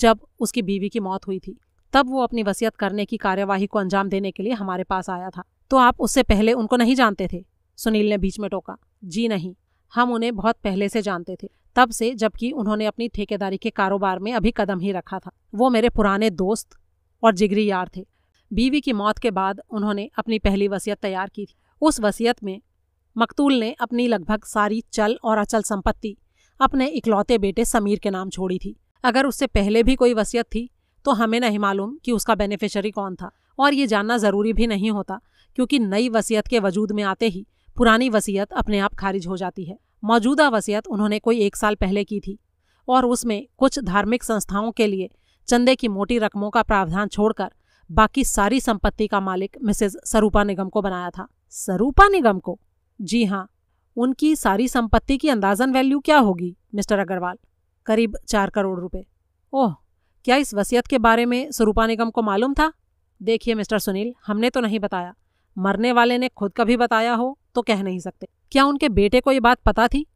जब उसकी बीवी की मौत हुई थी तब वो अपनी वसीयत करने की कार्यवाही को अंजाम देने के लिए हमारे पास आया था तो आप उससे पहले उनको नहीं जानते थे सुनील ने बीच में टोका जी नहीं हम उन्हें बहुत पहले से जानते थे तब से जबकि उन्होंने अपनी ठेकेदारी के कारोबार में अभी कदम ही रखा था वो मेरे पुराने दोस्त और जिगरी यार थे बीवी की मौत के बाद उन्होंने अपनी पहली वसीयत तैयार की थी उस वसीयत में मकतूल ने अपनी लगभग सारी चल और अचल संपत्ति अपने इकलौते बेटे समीर के नाम छोड़ी थी अगर उससे पहले भी कोई वसीयत थी तो हमें नहीं मालूम कि उसका बेनिफिशरी कौन था और ये जानना ज़रूरी भी नहीं होता क्योंकि नई वसीयत के वजूद में आते ही पुरानी वसीयत अपने आप खारिज हो जाती है मौजूदा वसीयत उन्होंने कोई एक साल पहले की थी और उसमें कुछ धार्मिक संस्थाओं के लिए चंदे की मोटी रकमों का प्रावधान छोड़कर बाकी सारी संपत्ति का मालिक मिसेज सरूपा निगम को बनाया था सरूपा निगम को जी हाँ उनकी सारी संपत्ति की अंदाजन वैल्यू क्या होगी मिस्टर अग्रवाल करीब चार करोड़ रुपए ओह क्या इस वसीयत के बारे में स्वरूपा निगम को मालूम था देखिए मिस्टर सुनील हमने तो नहीं बताया मरने वाले ने खुद कभी बताया हो तो कह नहीं सकते क्या उनके बेटे को ये बात पता थी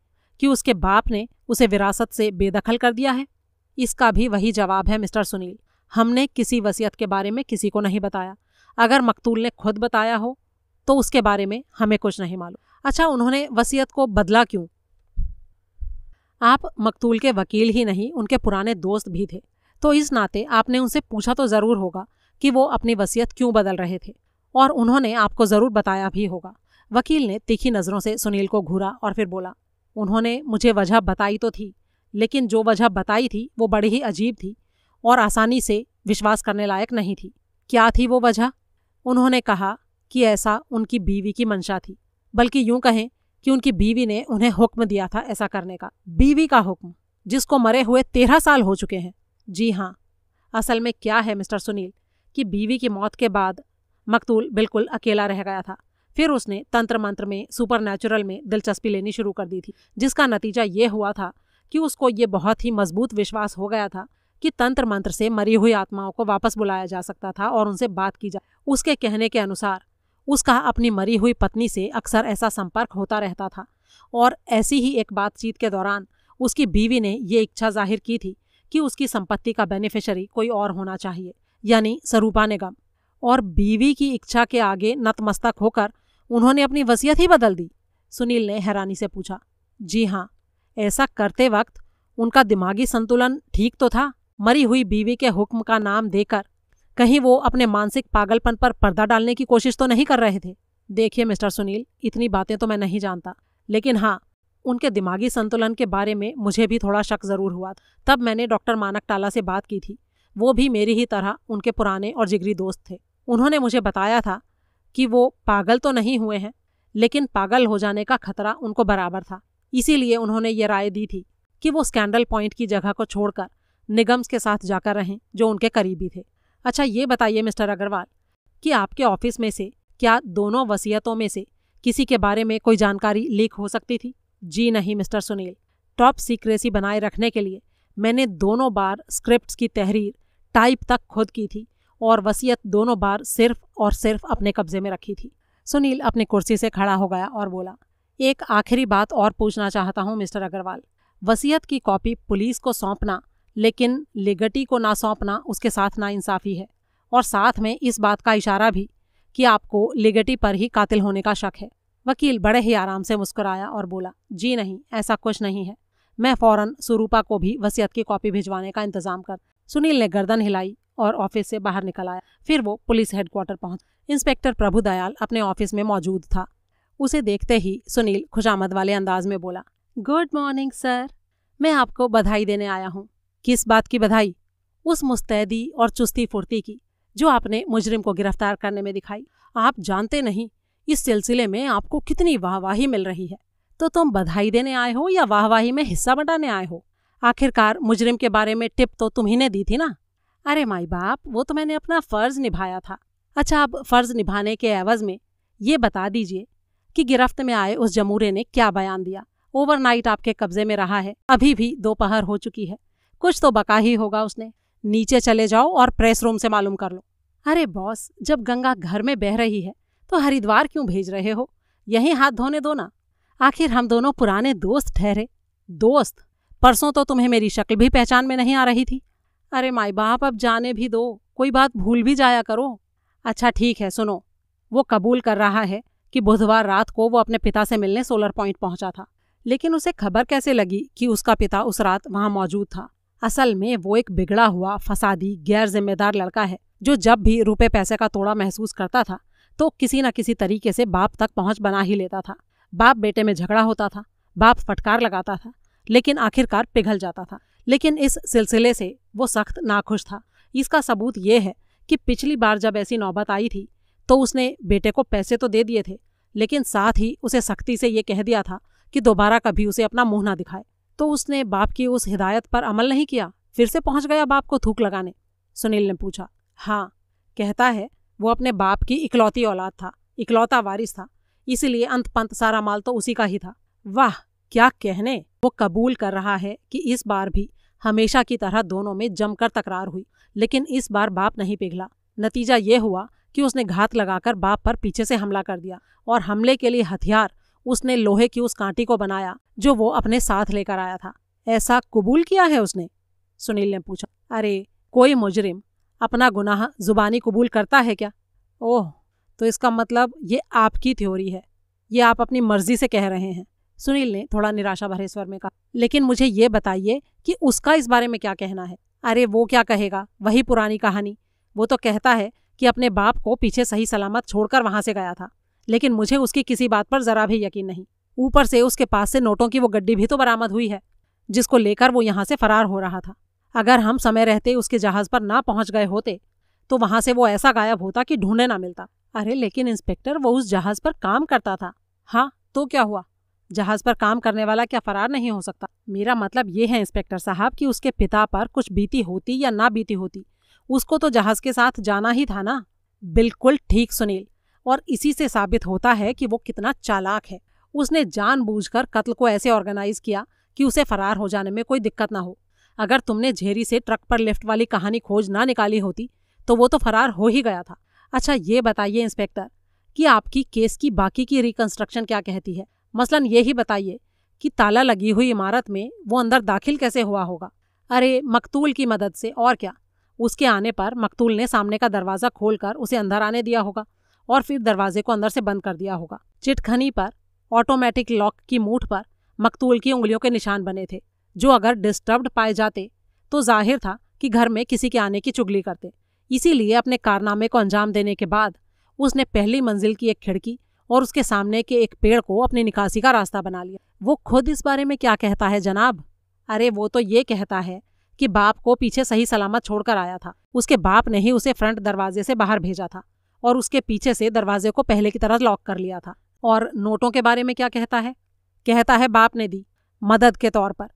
कि उसके बाप ने उसे विरासत से बेदखल कर दिया है इसका भी वही जवाब है मिस्टर सुनील हमने किसी वसीयत के बारे में किसी को नहीं बताया अगर मकतूल ने खुद बताया हो तो उसके बारे में हमें कुछ नहीं मालूम अच्छा उन्होंने वसीयत को बदला क्यों आप मकतूल के वकील ही नहीं उनके पुराने दोस्त भी थे तो इस नाते आपने उनसे पूछा तो ज़रूर होगा कि वो अपनी वसीयत क्यों बदल रहे थे और उन्होंने आपको ज़रूर बताया भी होगा वकील ने तीखी नज़रों से सुनील को घूरा और फिर बोला उन्होंने मुझे वजह बताई तो थी लेकिन जो वजह बताई थी वो बड़ी ही अजीब थी और आसानी से विश्वास करने लायक नहीं थी क्या थी वो वजह उन्होंने कहा कि ऐसा उनकी बीवी की मंशा थी बल्कि यूं कहें कि उनकी बीवी ने उन्हें हुक्म दिया था ऐसा करने का बीवी का हुक्म जिसको मरे हुए तेरह साल हो चुके हैं जी हाँ असल में क्या है मिस्टर सुनील कि बीवी की मौत के बाद मकतूल बिल्कुल अकेला रह गया था फिर उसने तंत्र मंत्र में सुपर में दिलचस्पी लेनी शुरू कर दी थी जिसका नतीजा ये हुआ था कि उसको ये बहुत ही मजबूत विश्वास हो गया था कि तंत्र मंत्र से मरी हुई आत्माओं को वापस बुलाया जा सकता था और उनसे बात की जाए उसके कहने के अनुसार उसका अपनी मरी हुई पत्नी से अक्सर ऐसा संपर्क होता रहता था और ऐसी ही एक बातचीत के दौरान उसकी बीवी ने ये इच्छा जाहिर की थी कि उसकी संपत्ति का बेनिफिशरी कोई और होना चाहिए यानी स्वरूपा निगम और बीवी की इच्छा के आगे नतमस्तक होकर उन्होंने अपनी वसीयत ही बदल दी सुनील ने हैरानी से पूछा जी हाँ ऐसा करते वक्त उनका दिमागी संतुलन ठीक तो था मरी हुई बीवी के हुक्म का नाम देकर कहीं वो अपने मानसिक पागलपन पर पर्दा डालने की कोशिश तो नहीं कर रहे थे देखिए मिस्टर सुनील इतनी बातें तो मैं नहीं जानता लेकिन हाँ उनके दिमागी संतुलन के बारे में मुझे भी थोड़ा शक ज़रूर हुआ तब मैंने डॉक्टर मानक टाला से बात की थी वो भी मेरी ही तरह उनके पुराने और जिगरी दोस्त थे उन्होंने मुझे बताया था कि वो पागल तो नहीं हुए हैं लेकिन पागल हो जाने का खतरा उनको बराबर था इसीलिए उन्होंने ये राय दी थी कि वो स्कैंडल पॉइंट की जगह को छोड़कर निगम्स के साथ जाकर रहें जो उनके करीबी थे अच्छा ये बताइए मिस्टर अग्रवाल कि आपके ऑफिस में से क्या दोनों वसीयतों में से किसी के बारे में कोई जानकारी लीक हो सकती थी जी नहीं मिस्टर सुनील टॉप सीक्रेसी बनाए रखने के लिए मैंने दोनों बार स्क्रिप्ट्स की तहरीर टाइप तक खुद की थी और वसीयत दोनों बार सिर्फ और सिर्फ अपने कब्जे में रखी थी सुनील अपनी कुर्सी से खड़ा हो गया और बोला एक आखिरी बात और पूछना चाहता हूँ मिस्टर अग्रवाल वसीयत की कॉपी पुलिस को सौंपना लेकिन लिगटी को ना सौंपना उसके साथ ना इंसाफी है और साथ में इस बात का इशारा भी कि आपको लिगटी पर ही कातिल होने का शक है वकील बड़े ही आराम से मुस्कुराया और बोला जी नहीं ऐसा कुछ नहीं है मैं फ़ौरन सुरूपा को भी वसीयत की कॉपी भिजवाने का इंतज़ाम कर सुनील ने गर्दन हिलाई और ऑफिस से बाहर निकल आया फिर वो पुलिस हेडक्वार्टर पहुंच इंस्पेक्टर प्रभु दयाल अपने ऑफिस में मौजूद था उसे देखते ही सुनील खुशामद वाले अंदाज में बोला गुड मॉर्निंग सर मैं आपको बधाई देने आया हूँ किस बात की बधाई उस मुस्तैदी और चुस्ती फुर्ती की जो आपने मुजरिम को गिरफ्तार करने में दिखाई आप जानते नहीं इस सिलसिले में आपको कितनी वाहवाही मिल रही है तो तुम बधाई देने आए हो या वाहवाही में हिस्सा बटाने आए हो आखिरकार मुजरिम के बारे में टिप तो तुम ही ने दी थी ना अरे माई बाप वो तो मैंने अपना फ़र्ज निभाया था अच्छा अब फ़र्ज निभाने के एवज़ में ये बता दीजिए कि गिरफ्त में आए उस जमूरे ने क्या बयान दिया ओवरनाइट आपके कब्जे में रहा है अभी भी दोपहर हो चुकी है कुछ तो बका ही होगा उसने नीचे चले जाओ और प्रेस रूम से मालूम कर लो अरे बॉस जब गंगा घर में बह रही है तो हरिद्वार क्यों भेज रहे हो यहीं हाथ धोने दो ना आखिर हम दोनों पुराने दोस्त ठहरे दोस्त परसों तो तुम्हें मेरी शक्ल भी पहचान में नहीं आ रही थी अरे माई बाप अब जाने भी दो कोई बात भूल भी जाया करो अच्छा ठीक है सुनो वो कबूल कर रहा है कि बुधवार रात को वो अपने पिता से मिलने सोलर पॉइंट पहुंचा था लेकिन उसे खबर कैसे लगी कि उसका पिता उस रात वहां मौजूद था असल में वो एक बिगड़ा हुआ फसादी गैर जिम्मेदार लड़का है जो जब भी रुपए पैसे का तोड़ा महसूस करता था तो किसी न किसी तरीके से बाप तक पहुंच बना ही लेता था बाप बेटे में झगड़ा होता था बाप फटकार लगाता था लेकिन आखिरकार पिघल जाता था लेकिन इस सिलसिले से वो सख्त नाखुश था इसका सबूत ये है कि पिछली बार जब ऐसी नौबत आई थी तो उसने बेटे को पैसे तो दे दिए थे लेकिन साथ ही उसे सख्ती से ये कह दिया था कि दोबारा कभी उसे अपना मुंह ना दिखाए तो उसने बाप की उस हिदायत पर अमल नहीं किया फिर से पहुंच गया बाप को थूक लगाने सुनील ने पूछा हाँ कहता है वो अपने बाप की इकलौती औलाद था इकलौता वारिस था इसीलिए अंत पंत सारा माल तो उसी का ही था वाह क्या कहने वो कबूल कर रहा है कि इस बार भी हमेशा की तरह दोनों में जमकर तकरार हुई लेकिन इस बार बाप नहीं पिघला नतीजा ये हुआ कि उसने घात लगाकर बाप पर पीछे से हमला कर दिया और हमले के लिए हथियार उसने लोहे की उस कांटी को बनाया जो वो अपने साथ लेकर आया था ऐसा कबूल किया है उसने सुनील ने पूछा अरे कोई मुजरिम अपना गुनाह जुबानी कबूल करता है क्या ओह तो इसका मतलब ये आपकी थ्योरी है ये आप अपनी मर्जी से कह रहे हैं सुनील ने थोड़ा निराशा भरे स्वर में कहा लेकिन मुझे ये बताइए कि उसका इस बारे में क्या कहना है अरे वो क्या कहेगा वही पुरानी कहानी वो तो कहता है कि अपने बाप को पीछे सही सलामत छोड़कर वहां से गया था लेकिन मुझे उसकी किसी बात पर जरा भी यकीन नहीं ऊपर से उसके पास से नोटों की वो गड्डी भी तो बरामद हुई है जिसको लेकर वो यहाँ से फरार हो रहा था अगर हम समय रहते उसके जहाज पर ना पहुंच गए होते तो वहां से वो ऐसा गायब होता कि ढूंढने ना मिलता अरे लेकिन इंस्पेक्टर वो उस जहाज पर काम करता था हाँ तो क्या हुआ जहाज पर काम करने वाला क्या फरार नहीं हो सकता मेरा मतलब ये है इंस्पेक्टर साहब कि उसके पिता पर कुछ बीती होती या ना बीती होती उसको तो जहाज के साथ जाना ही था ना बिल्कुल ठीक सुनील और इसी से साबित होता है कि वो कितना चालाक है उसने जानबूझकर कत्ल को ऐसे ऑर्गेनाइज किया कि उसे फरार हो जाने में कोई दिक्कत ना हो अगर तुमने झेरी से ट्रक पर लिफ्ट वाली कहानी खोज ना निकाली होती तो वो तो फरार हो ही गया था अच्छा ये बताइए इंस्पेक्टर कि आपकी केस की बाकी की रिकंस्ट्रक्शन क्या कहती है मसलन ये ही बताइए कि ताला लगी हुई इमारत में वो अंदर दाखिल कैसे हुआ होगा अरे मकतूल की मदद से और क्या उसके आने पर मकतूल ने सामने का दरवाज़ा खोलकर उसे अंदर आने दिया होगा और फिर दरवाजे को अंदर से बंद कर दिया होगा चिटखनी पर ऑटोमेटिक लॉक की मूठ पर मकतूल की उंगलियों के निशान बने थे जो अगर डिस्टर्ब्ड पाए जाते तो जाहिर था कि घर में किसी के आने की चुगली करते इसीलिए अपने कारनामे को अंजाम देने के बाद उसने पहली मंजिल की एक खिड़की और उसके सामने के एक पेड़ को अपनी निकासी का रास्ता बना लिया वो खुद इस बारे में क्या कहता है जनाब अरे वो तो ये कहता है कि बाप को पीछे सही सलामत छोड़कर आया था उसके बाप ने ही उसे फ्रंट दरवाजे से बाहर भेजा था और उसके पीछे से दरवाजे को पहले की तरह लॉक कर लिया था और नोटों के बारे में क्या कहता है कहता है बाप ने दी मदद के तौर पर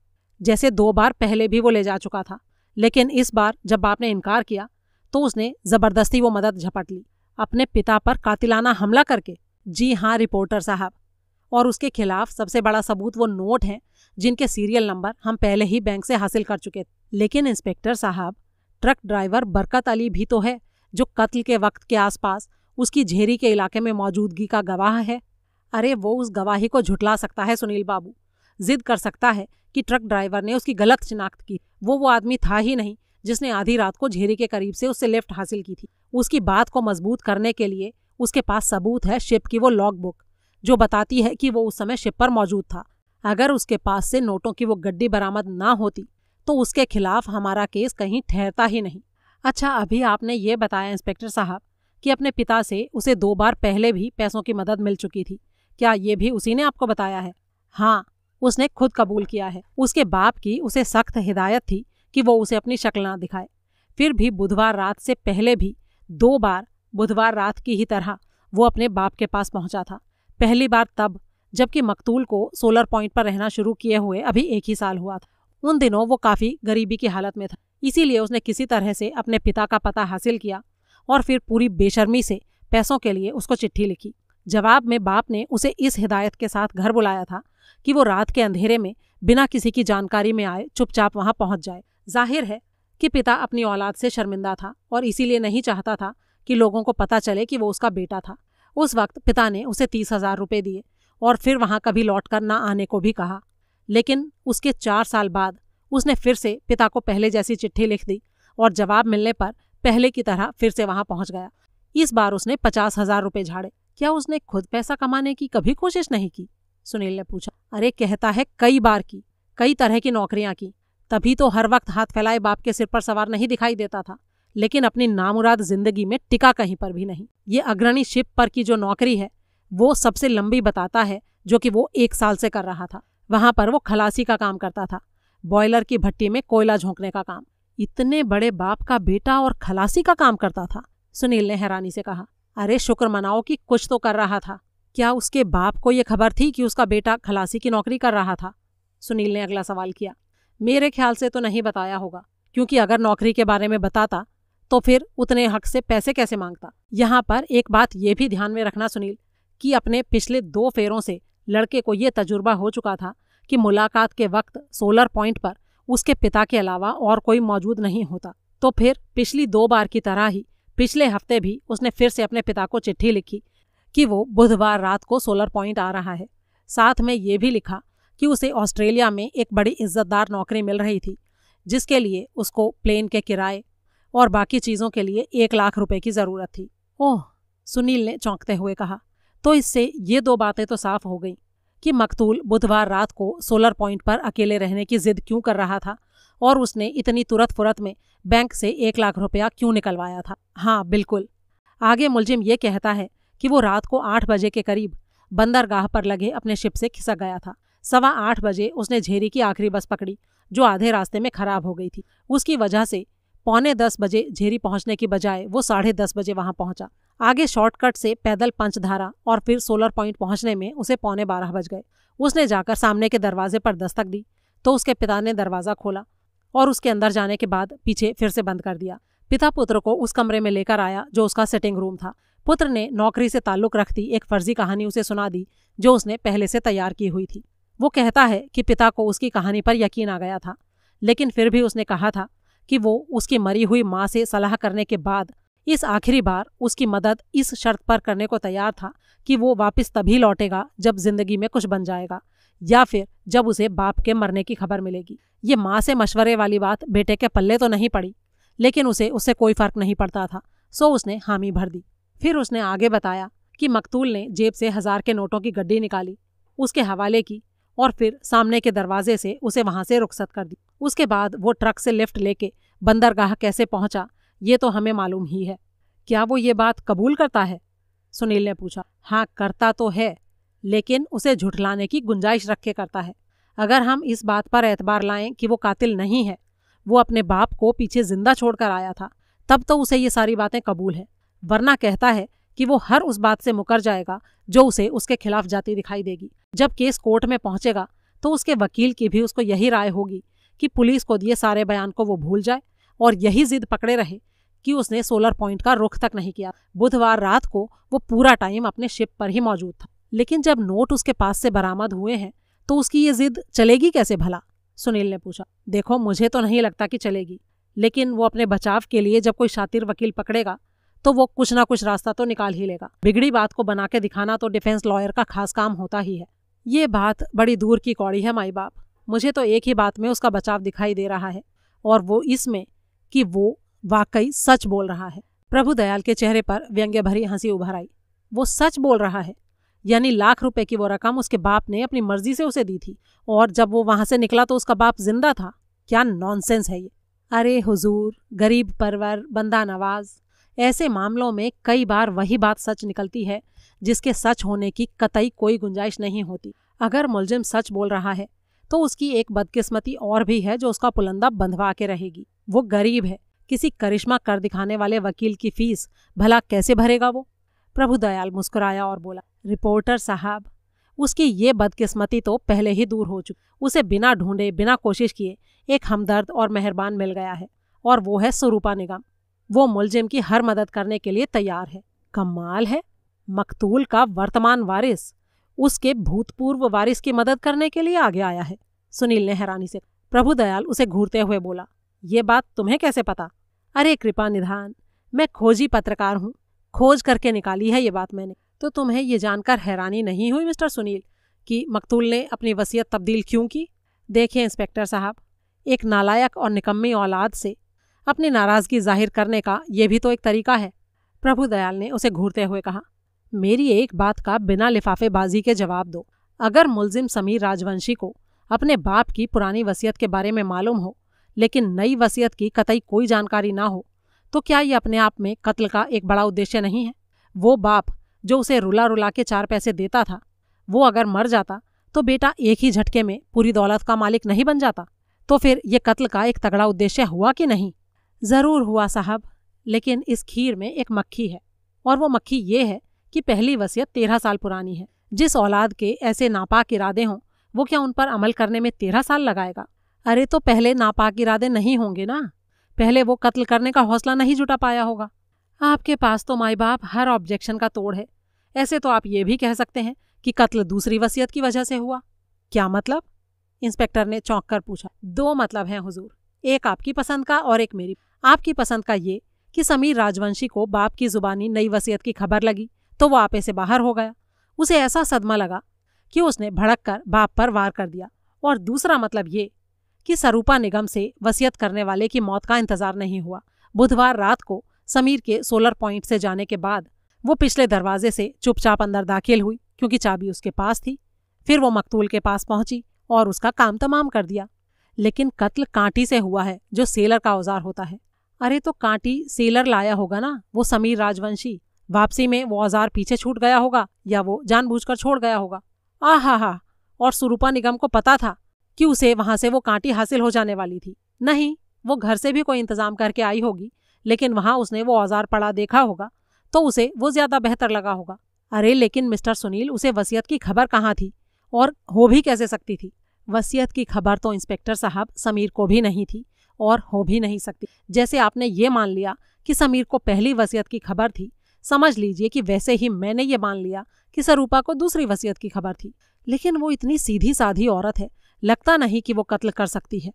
जैसे दो बार पहले भी वो ले जा चुका था लेकिन इस बार जब बाप ने इनकार किया तो उसने ज़बरदस्ती वो मदद झपट ली अपने पिता पर कातिलाना हमला करके जी हाँ रिपोर्टर साहब और उसके खिलाफ सबसे बड़ा सबूत वो नोट हैं जिनके सीरियल नंबर हम पहले ही बैंक से हासिल कर चुके थे लेकिन इंस्पेक्टर साहब ट्रक ड्राइवर बरकत अली भी तो है जो कत्ल के वक्त के आसपास उसकी झेरी के इलाके में मौजूदगी का गवाह है अरे वो उस गवाही को झुटला सकता है सुनील बाबू जिद कर सकता है कि ट्रक ड्राइवर ने उसकी गलत शिनाख्त की वो वो आदमी था ही नहीं जिसने आधी रात को झेरी के करीब से उससे लिफ्ट हासिल की थी उसकी बात को मजबूत करने के लिए उसके पास सबूत है शिप की वो लॉग बुक जो बताती है कि वो उस समय शिप पर मौजूद था अगर उसके पास से नोटों की वो गड्डी बरामद ना होती तो उसके खिलाफ हमारा केस कहीं ठहरता ही नहीं अच्छा अभी आपने ये बताया इंस्पेक्टर साहब कि अपने पिता से उसे दो बार पहले भी पैसों की मदद मिल चुकी थी क्या ये भी उसी ने आपको बताया है हाँ उसने खुद कबूल किया है उसके बाप की उसे सख्त हिदायत थी कि वो उसे अपनी शक्ल ना दिखाए फिर भी बुधवार रात से पहले भी दो बार बुधवार रात की ही तरह वो अपने बाप के पास पहुंचा था पहली बार तब जबकि मकतूल को सोलर पॉइंट पर रहना शुरू किए हुए अभी एक ही साल हुआ था उन दिनों वो काफ़ी गरीबी की हालत में था इसीलिए उसने किसी तरह से अपने पिता का पता हासिल किया और फिर पूरी बेशर्मी से पैसों के लिए उसको चिट्ठी लिखी जवाब में बाप ने उसे इस हिदायत के साथ घर बुलाया था कि वो रात के अंधेरे में बिना किसी की जानकारी में आए चुपचाप वहां पहुंच जाए जाहिर है कि पिता अपनी औलाद से शर्मिंदा था और इसीलिए नहीं चाहता था कि लोगों को पता चले कि वो उसका बेटा था उस वक्त पिता ने उसे तीस हजार रुपये दिए और फिर वहां कभी लौट कर ना आने को भी कहा लेकिन उसके चार साल बाद उसने फिर से पिता को पहले जैसी चिट्ठी लिख दी और जवाब मिलने पर पहले की तरह फिर से वहां पहुंच गया इस बार उसने पचास हजार रुपये झाड़े क्या उसने खुद पैसा कमाने की कभी कोशिश नहीं की सुनील ने पूछा अरे कहता है कई बार की कई तरह की नौकरियां की तभी तो हर वक्त हाथ फैलाए बाप के सिर पर सवार नहीं दिखाई देता था लेकिन अपनी नामुराद जिंदगी में टिका कहीं पर भी नहीं ये अग्रणी शिप पर की जो नौकरी है वो सबसे लंबी बताता है जो कि वो एक साल से कर रहा था वहां पर वो खलासी का काम करता था बॉयलर की भट्टी में कोयला झोंकने का काम इतने बड़े बाप का बेटा और खलासी का काम करता था सुनील ने हैरानी से कहा अरे शुक्र मनाओ कि कुछ तो कर रहा था क्या उसके बाप को यह खबर थी कि उसका बेटा खलासी की नौकरी कर रहा था सुनील ने अगला सवाल किया मेरे ख्याल से तो नहीं बताया होगा क्योंकि अगर नौकरी के बारे में बताता तो फिर उतने हक से पैसे कैसे मांगता यहाँ पर एक बात ये भी ध्यान में रखना सुनील कि अपने पिछले दो फेरों से लड़के को यह तजुर्बा हो चुका था कि मुलाकात के वक्त सोलर पॉइंट पर उसके पिता के अलावा और कोई मौजूद नहीं होता तो फिर पिछली दो बार की तरह ही पिछले हफ्ते भी उसने फिर से अपने पिता को चिट्ठी लिखी कि वो बुधवार रात को सोलर पॉइंट आ रहा है साथ में ये भी लिखा कि उसे ऑस्ट्रेलिया में एक बड़ी इज्जतदार नौकरी मिल रही थी जिसके लिए उसको प्लेन के किराए और बाकी चीज़ों के लिए एक लाख रुपए की ज़रूरत थी ओह सुनील ने चौंकते हुए कहा तो इससे ये दो बातें तो साफ हो गई कि मकतूल बुधवार रात को सोलर पॉइंट पर अकेले रहने की जिद क्यों कर रहा था और उसने इतनी तुरंत फुरत में बैंक से एक लाख रुपया क्यों निकलवाया था हाँ बिल्कुल आगे मुलजिम ये कहता है कि वो रात को आठ बजे के करीब बंदरगाह पर लगे अपने शिप से खिसक गया था सवा आठ बजे उसने झेरी की आखिरी बस पकड़ी जो आधे रास्ते में खराब हो गई थी उसकी वजह से पौने दस बजे झेरी पहुंचने की बजाय वो साढ़े दस बजे वहां पहुंचा आगे शॉर्टकट से पैदल पंचधारा और फिर सोलर पॉइंट पहुंचने में उसे पौने बारह बज गए उसने जाकर सामने के दरवाजे पर दस्तक दी तो उसके पिता ने दरवाज़ा खोला और उसके अंदर जाने के बाद पीछे फिर से बंद कर दिया पिता पुत्र को उस कमरे में लेकर आया जो उसका सेटिंग रूम था पुत्र ने नौकरी से ताल्लुक रखती एक फर्जी कहानी उसे सुना दी जो उसने पहले से तैयार की हुई थी वो कहता है कि पिता को उसकी कहानी पर यकीन आ गया था लेकिन फिर भी उसने कहा था कि वो उसकी मरी हुई माँ से सलाह करने के बाद इस आखिरी बार उसकी मदद इस शर्त पर करने को तैयार था कि वो वापस तभी लौटेगा जब जिंदगी में कुछ बन जाएगा या फिर जब उसे बाप के मरने की खबर मिलेगी ये माँ से मशवरे वाली बात बेटे के पल्ले तो नहीं पड़ी लेकिन उसे उससे कोई फर्क नहीं पड़ता था सो उसने हामी भर दी फिर उसने आगे बताया कि मकतूल ने जेब से हजार के नोटों की गड्डी निकाली उसके हवाले की और फिर सामने के दरवाजे से उसे वहां से रुखसत कर दी उसके बाद वो ट्रक से लिफ्ट लेके बंदरगाह कैसे पहुंचा ये तो हमें मालूम ही है क्या वो ये बात कबूल करता है सुनील ने पूछा हाँ करता तो है लेकिन उसे झुठलाने की गुंजाइश रखे करता है अगर हम इस बात पर एतबार लाएं कि वो कातिल नहीं है वो अपने बाप को पीछे जिंदा छोड़कर आया था तब तो उसे ये सारी बातें कबूल है वरना कहता है कि वो हर उस बात से मुकर जाएगा जो उसे उसके खिलाफ जाती दिखाई देगी जब केस कोर्ट में पहुंचेगा तो उसके वकील की भी उसको यही राय होगी कि पुलिस को दिए सारे बयान को वो भूल जाए और यही जिद पकड़े रहे कि उसने सोलर पॉइंट का रुख तक नहीं किया बुधवार रात को वो पूरा टाइम अपने शिप पर ही मौजूद था लेकिन जब नोट उसके पास से बरामद हुए हैं तो उसकी ये जिद चलेगी कैसे भला सुनील ने पूछा देखो मुझे तो नहीं लगता कि चलेगी लेकिन वो अपने बचाव के लिए जब कोई शातिर वकील पकड़ेगा तो वो कुछ ना कुछ रास्ता तो निकाल ही लेगा बिगड़ी बात को बना के दिखाना तो डिफेंस लॉयर का खास काम होता ही है ये बात बड़ी दूर की कौड़ी है माई बाप मुझे तो एक ही बात में उसका बचाव दिखाई दे रहा है और वो इसमें कि वो वाकई सच बोल रहा है प्रभु दयाल के चेहरे पर व्यंग्य भरी हंसी उभर आई वो सच बोल रहा है यानी लाख रुपए की वो रकम उसके बाप ने अपनी मर्जी से उसे दी थी और जब वो वहां से निकला तो उसका बाप जिंदा था क्या नॉनसेंस है ये अरे हुजूर गरीब परवर बंदा नवाज ऐसे मामलों में कई बार वही बात सच निकलती है जिसके सच होने की कतई कोई गुंजाइश नहीं होती अगर मुलजिम सच बोल रहा है तो उसकी एक बदकिस्मती और भी है जो उसका पुलंदा बंधवा के रहेगी वो गरीब है किसी करिश्मा कर दिखाने वाले वकील की फीस भला कैसे भरेगा वो प्रभु दयाल मुस्कुराया और बोला रिपोर्टर साहब उसकी ये बदकिस्मती तो पहले ही दूर हो चुकी उसे बिना ढूंढे बिना कोशिश किए एक हमदर्द और मेहरबान मिल गया है और वो है स्वरूपा निगम वो मुलजिम की हर मदद करने के लिए तैयार है कमाल है मकतूल का वर्तमान वारिस उसके भूतपूर्व वारिस की मदद करने के लिए आगे आया है सुनील ने हैरानी से प्रभु दयाल उसे घूरते हुए बोला ये बात तुम्हें कैसे पता अरे कृपा निधान मैं खोजी पत्रकार हूँ खोज करके निकाली है ये बात मैंने तो तुम्हें ये जानकर हैरानी नहीं हुई मिस्टर सुनील कि मकतूल ने अपनी वसीयत तब्दील क्यों की देखिए इंस्पेक्टर साहब एक नालायक और निकम्मी औलाद से अपनी नाराज़गी जाहिर करने का यह भी तो एक तरीका है प्रभु दयाल ने उसे घूरते हुए कहा मेरी एक बात का बिना लिफाफेबाजी के जवाब दो अगर मुलजिम समीर राजवंशी को अपने बाप की पुरानी वसीयत के बारे में मालूम हो लेकिन नई वसीयत की कतई कोई जानकारी ना हो तो क्या ये अपने आप में कत्ल का एक बड़ा उद्देश्य नहीं है वो बाप जो उसे रुला रुला के चार पैसे देता था वो अगर मर जाता तो बेटा एक ही झटके में पूरी दौलत का मालिक नहीं बन जाता तो फिर ये कत्ल का एक तगड़ा उद्देश्य हुआ कि नहीं ज़रूर हुआ साहब लेकिन इस खीर में एक मक्खी है और वो मक्खी ये है कि पहली वसीयत तेरह साल पुरानी है जिस औलाद के ऐसे नापाक इरादे हों वो क्या उन पर अमल करने में तेरह साल लगाएगा अरे तो पहले नापाक इरादे नहीं होंगे ना पहले वो कत्ल करने का हौसला नहीं जुटा पाया होगा आपके पास तो माई बाप हर ऑब्जेक्शन का तोड़ है ऐसे तो आप ये भी कह सकते हैं कि कत्ल दूसरी वसीयत की वजह से हुआ क्या मतलब इंस्पेक्टर ने चौंक कर पूछा दो मतलब हैं हुजूर एक आपकी पसंद का और एक मेरी आपकी पसंद का ये कि समीर राजवंशी को बाप की जुबानी नई वसीयत की खबर लगी तो वो आपे से बाहर हो गया उसे ऐसा सदमा लगा कि उसने भड़क कर बाप पर वार कर दिया और दूसरा मतलब ये कि सरूपा निगम से वसीयत करने वाले की मौत का इंतजार नहीं हुआ बुधवार रात को समीर के सोलर पॉइंट से जाने के बाद वो पिछले दरवाजे से चुपचाप अंदर दाखिल हुई क्योंकि चाबी उसके पास थी फिर वो मकतूल के पास पहुंची और उसका काम तमाम कर दिया लेकिन कत्ल कांटी से हुआ है जो सेलर का औजार होता है अरे तो कांटी सेलर लाया होगा ना वो समीर राजवंशी वापसी में वो औजार पीछे छूट गया होगा या वो जानबूझकर छोड़ गया होगा आ हा हा और सुरूपा निगम को पता था कि उसे वहां से वो कांटी हासिल हो जाने वाली थी नहीं वो घर से भी कोई इंतजाम करके आई होगी लेकिन वहां उसने वो औजार पड़ा देखा होगा तो उसे वो ज्यादा बेहतर लगा होगा अरे लेकिन मिस्टर सुनील उसे वसीयत की खबर कहाँ थी और हो भी कैसे सकती थी वसीयत की खबर तो इंस्पेक्टर साहब समीर को भी नहीं थी और हो भी नहीं सकती जैसे आपने ये मान लिया कि समीर को पहली वसीयत की खबर थी समझ लीजिए कि वैसे ही मैंने ये मान लिया कि सरूपा को दूसरी वसीयत की खबर थी लेकिन वो इतनी सीधी साधी औरत है लगता नहीं कि वो कत्ल कर सकती है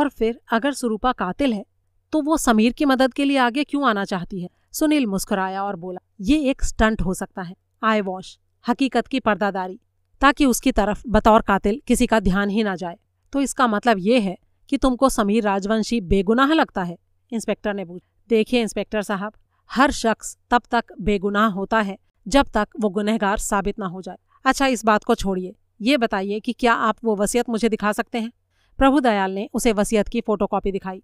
और फिर अगर स्वरूपा कातिल है तो वो समीर की मदद के लिए आगे क्यों आना चाहती है सुनील मुस्कुराया और बोला ये एक स्टंट हो सकता है आई वॉश हकीकत की पर्दादारी ताकि उसकी तरफ बतौर कातिल किसी का ध्यान ही ना जाए तो इसका मतलब ये है कि तुमको समीर राजवंशी बेगुनाह लगता है इंस्पेक्टर ने पूछा देखिए इंस्पेक्टर साहब हर शख्स तब तक बेगुनाह होता है जब तक वो गुनहगार साबित ना हो जाए अच्छा इस बात को छोड़िए ये बताइए कि क्या आप वो वसीयत मुझे दिखा सकते हैं प्रभु दयाल ने उसे वसीयत की फोटोकॉपी दिखाई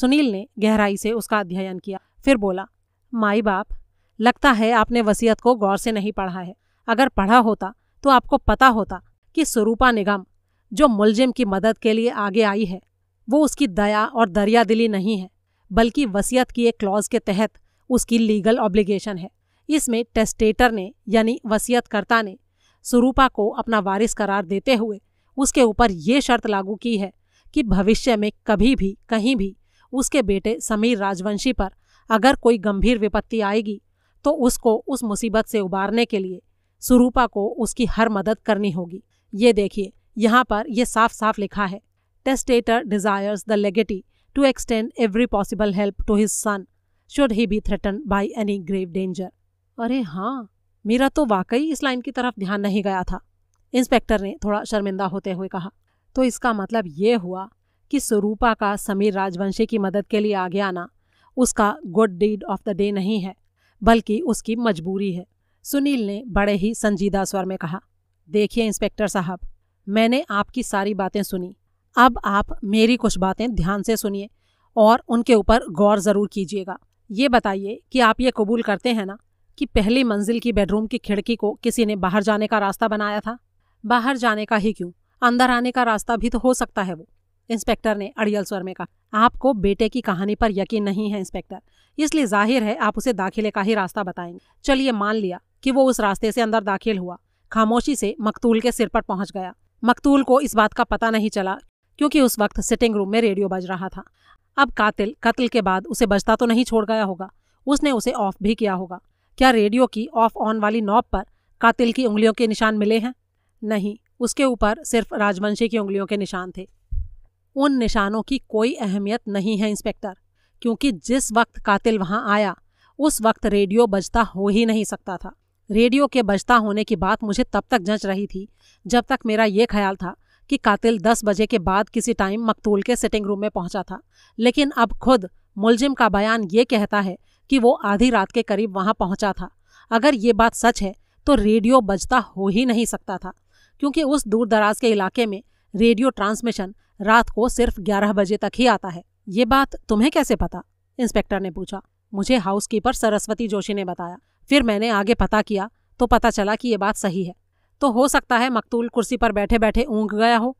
सुनील ने गहराई से उसका अध्ययन किया फिर बोला माई बाप लगता है आपने वसीयत को गौर से नहीं पढ़ा है अगर पढ़ा होता तो आपको पता होता कि स्वरूपा निगम जो मुलजिम की मदद के लिए आगे आई है वो उसकी दया और दरिया दिली नहीं है बल्कि वसीयत की एक क्लॉज के तहत उसकी लीगल ऑब्लिगेशन है इसमें टेस्टेटर ने यानी वसीयतकर्ता ने सुरूपा को अपना वारिस करार देते हुए उसके ऊपर ये शर्त लागू की है कि भविष्य में कभी भी कहीं भी उसके बेटे समीर राजवंशी पर अगर कोई गंभीर विपत्ति आएगी तो उसको उस मुसीबत से उबारने के लिए सुरूपा को उसकी हर मदद करनी होगी ये देखिए यहाँ पर यह साफ साफ लिखा है testator desires the legatee to extend every possible help to his son should he be threatened by any grave danger. अरे हाँ मेरा तो वाकई इस लाइन की तरफ ध्यान नहीं गया था इंस्पेक्टर ने थोड़ा शर्मिंदा होते हुए कहा तो इसका मतलब ये हुआ कि स्वरूपा का समीर राजवंशी की मदद के लिए आगे आना उसका good deed of the day नहीं है बल्कि उसकी मजबूरी है सुनील ने बड़े ही संजीदा स्वर में कहा देखिए इंस्पेक्टर साहब मैंने आपकी सारी बातें सुनी अब आप मेरी कुछ बातें ध्यान से सुनिए और उनके ऊपर गौर ज़रूर कीजिएगा ये बताइए कि आप ये कबूल करते हैं ना कि पहली मंजिल की बेडरूम की खिड़की को किसी ने बाहर जाने का रास्ता बनाया था बाहर जाने का ही क्यों अंदर आने का रास्ता भी तो हो सकता है वो इंस्पेक्टर ने अड़ियल स्वर में कहा आपको बेटे की कहानी पर यकीन नहीं है इंस्पेक्टर इसलिए जाहिर है आप उसे दाखिले का ही रास्ता बताएंगे चलिए मान लिया कि वो उस रास्ते से अंदर दाखिल हुआ खामोशी से मकतूल के सिर पर पहुंच गया मकतूल को इस बात का पता नहीं चला क्योंकि उस वक्त सिटिंग रूम में रेडियो बज रहा था अब कातिल कत्ल के बाद उसे बजता तो नहीं छोड़ गया होगा उसने उसे ऑफ भी किया होगा क्या रेडियो की ऑफ ऑन वाली नॉब पर कातिल की उंगलियों के निशान मिले हैं नहीं उसके ऊपर सिर्फ राजवंशी की उंगलियों के निशान थे उन निशानों की कोई अहमियत नहीं है इंस्पेक्टर क्योंकि जिस वक्त कातिल वहां आया उस वक्त रेडियो बजता हो ही नहीं सकता था रेडियो के बजता होने की बात मुझे तब तक जंच रही थी जब तक मेरा ये ख्याल था कि कातिल 10 बजे के बाद किसी टाइम मकतूल के सिटिंग रूम में पहुंचा था लेकिन अब खुद मुलजिम का बयान ये कहता है कि वो आधी रात के करीब वहां पहुंचा था अगर ये बात सच है तो रेडियो बजता हो ही नहीं सकता था क्योंकि उस दूर दराज के इलाके में रेडियो ट्रांसमिशन रात को सिर्फ ग्यारह बजे तक ही आता है ये बात तुम्हें कैसे पता इंस्पेक्टर ने पूछा मुझे हाउसकीपर सरस्वती जोशी ने बताया फिर मैंने आगे पता किया तो पता चला कि ये बात सही है तो हो सकता है मकतूल कुर्सी पर बैठे बैठे ऊँग गया हो